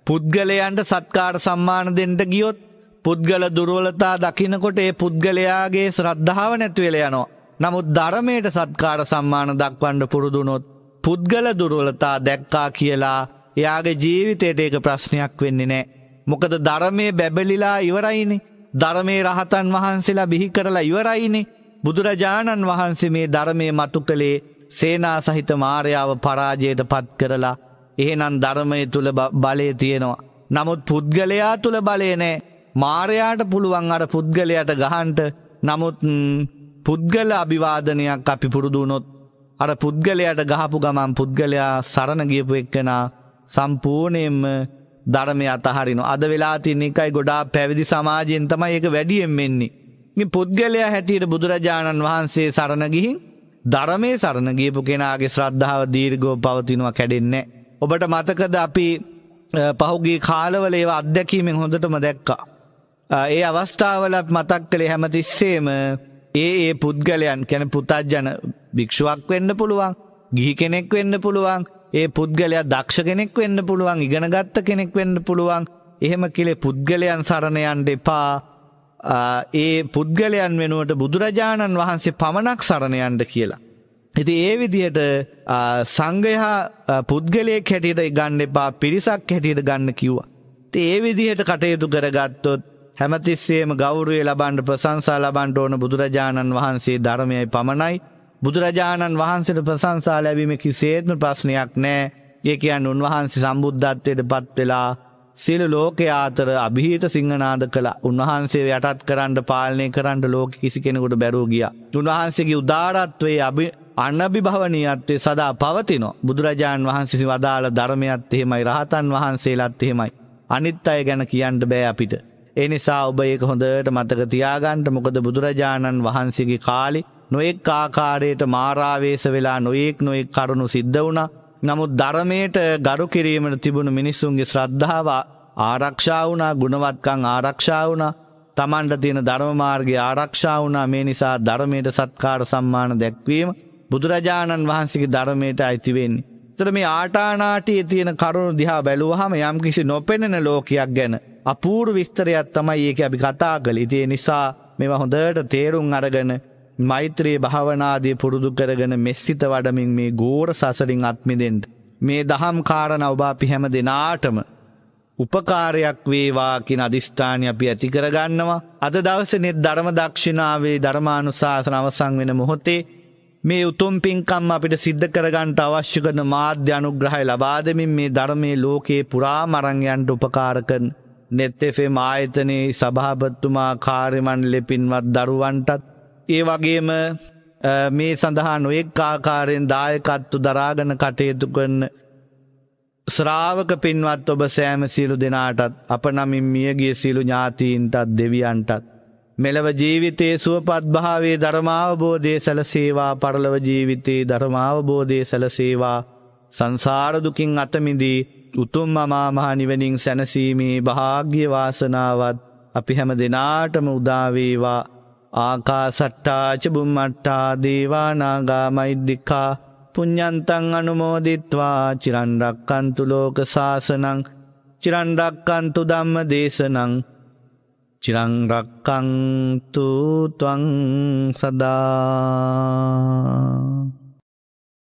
පුද්ගලයන්ට සත්කාර සම්මාන දෙන්න ගියොත් පුද්ගල දුරුවලතා දකිනකොට ඒ පුද්ගලයාගේ ශ්‍රද්ධාව නැත්වෙල යනවා. නමුත් ධර්මයට සත්කාර සම්මාන දක්වන්ඩ පුරුදුනොත් පුද්ගල දුරුවලතා දැක්කා කියලා එයාගේ ජීවිතයට ඒක ප්‍රශ්නයක් වෙන්නේ නෑ. මොකද ධර්මය බැබලිලා ඉවරයිනේ ධර්මයේ රහතන් වහන්සේලා බිහි කරලා ඉවරයිනේ බුදුරජාණන් වහන්සේ මේ ධර්මය මතු කළේ සේනා සහිත මාරයාව පරාජයට පත් කරලා එහෙනම් ධර්මය තුළ බලය තියෙනවා. නමුත් පුද්ගලයා තුළ බලය නෑ මාරයාට පුළුවන් අර පුද්ගලයට ගහන්ට නමුත් පුද්ගල අභිවාදනයක් අපි පුරුදුනොත් අර පුද්ගලයට ගහපු ගමන් පුද්ගලයා සරණ ගියපු එක්කෙනා සම්පූර්ණයෙන්ම ධර්මය අතහරිනවා. අද වෙලා තින් එකයි ගොඩා පැවිදි සමාජයෙන් තමයි ඒක වැඩියෙන් මෙන්නේ. පුද්ගලයා හැටියට බුදුරජාණන් වහන්සේ සරණගිහින් ධරමේ සරණගීපු කෙනාගේ ශ්‍රද්ධාව දීර්ගෝ පවතිනවා කැඩෙන්නේ. ඔබට මතකද අපි පහුගේ කාලවල ඒවා අත්දැකීමෙන් හොඳටම දැක්කා. ඒ අවස්ථාවලත් මතක් කළේ හැමතිස්සේම ඒ ඒ පුද්ගලයන් කැන පුතජ්ජන භික්ෂුවක් වෙන්න පුළුවන් ගිහි කෙනෙක් වෙන්න පුළුවන් ඒ පුද්ගලයා දක්ෂ කෙනෙක් වෙන්න පුළුවන් ඉගෙනගත්ත කෙනෙක් වෙන්න පුළුවන් එහෙම කිලේ පුද්ගලයන් සරණයන්ට එපා ඒ පුද්ගලයන් වෙනුවට බුදුරජාණන් වහන්සේ පමණක් සරණයන්ට කියලා. ඉති ඒ විදියට සංගයහා පුද්ගලය හැටියට ගන්න එපා පිරිසක් හැටියට ගන්න කිව්වා. ති ඒ විදිහට කටයුතු කරගත්තොත් හැමතිස්සේම ගෞරුවේ ලබන්ඩ ප්‍රසංසා ලබන්ට ඕන බුදුරජාණන් වහන්සේ ධර්මයයි පමණයි බුදුරජාණන් වහන්සට ප්‍රසංසා ලැබීම කිසේත්ම ප්‍රශ්නයක් නෑ ඒ කියන් උන්වහන්සේ සම්බුද්ධත්වයට පත් වෙලා සියලු ලෝකයාතර අභිහිත සිංහනාද කළ උන්වහන්සේ යටත් කරන්න පාලනය කරන්න ලෝක කිසි කෙනෙකුට බැරූ ගිය. උන්වහන්සේගේ උදාරත්වයේ අභි අනභිභවනීයත්වය සදා පවතිනෝ බුදුරජාණන් වහන්සේ වදාළ ධර්මයත් එහෙමයි රහතන් වහන්සේලාත් එහෙමයි. අනිත් අය ගැන කියන්න බෑ අපිට. එනිසා ඔබ ඒක හොඳට මතක තියාගන්ට මොකද බුදුරජාණන් වහන්සේගේ කාලි නොයෙක් ආකාරයට මාරාවේශ වෙලා නොයෙක් නොයෙක් කරුණු සිද්ධ වුණා. නමුත් ධර්මයට ගරු කිරීමට තිබුණු මිනිස්සුන්ගේ ශ්‍රද්ධාව ආරක්ෂා වුණා, ගුණවත්කම් ආරක්ෂා වුණා. Tamanට තියෙන ධර්ම මාර්ගය ආරක්ෂා වුණා. මේ නිසා ධර්මයට සත්කාර සම්මාන දැක්වීම බුදුරජාණන් වහන්සේගේ ධර්මයට අයිති වෙන්නේ. එතකොට මේ ආටානාටියේ තියෙන කරුණු දිහා බැලුවහම යම්කිසි නොපෙනෙන ලෝකයක් ගැන අපූර්ව විස්තරයක් තමයි ඒක අපි කතා කළේ. ඒ නිසා මේවා හොඳට තේරුම් අරගෙන මෛත්‍රයේ භාවනාදී පුරුදු කරගෙන මෙස්සිත වඩමින් මේ ගෝර සසරින් අත්මිදෙන්ට. මේ දහම් කාරණ ඔබාපි හැම දෙනාටම උපකාරයක් වේවා කියන අධිෂ්ඨානය අපි ඇති කරගන්නවා. අද දවසනෙත් ධර්ම දක්ෂිනාවේ ධර්මානුශාසන අවසන් වෙන මොහොතේ මේ උතුම් පින්කම් අපිට සිද්ධ කරගන්නට අවශ්‍ය කරන මාධ්‍ය අනුග්‍රහය ලබා දෙමින් මේ ධර්මයේ ලෝකේ පුරා මරන් යන්න උපකාර කරන net FM ආයතනයේ සභාපතිතුමා කාර්යමණ්ඩලෙ පින්වත් දරුවන්ටත් ඒ වගේම මේ සඳහා නොයෙක් ආකාරයෙන් දායකත්තු දරාගන කටයුතු කරන ශ්‍රාවක පින්වත් ඔබ සෑම සියලු දෙනාටත් අප නමින් මියගිය සියලු ඥාතීන්ටත් දෙවියන්ටත්. මෙලව ජීවිතයේ සුවපත් භාවේ ධර්මාවබෝධය සැලසේවා පරලව ජීවිතයේ ධර්මාවබෝධය සැලසේවා සංසාරදුකින් අතමිදී උතුම් අමාමහනිවනින් සැනසීමේ භාග්‍යවාසනාවත් අපි හැම දෙනාටම උදාවේවා ආකාසට්ටාච බුම්මට්ටා දේවානාගා මෛද්දිිකා පුඤ්ඥන්තං අනුමෝදිත්වා චිරන්ඩක්කන්තු ලෝක සාසනං චිරන්ඩක්කන්තු දම්ම දේශනං චිරංරක්කංතුතුවං සදා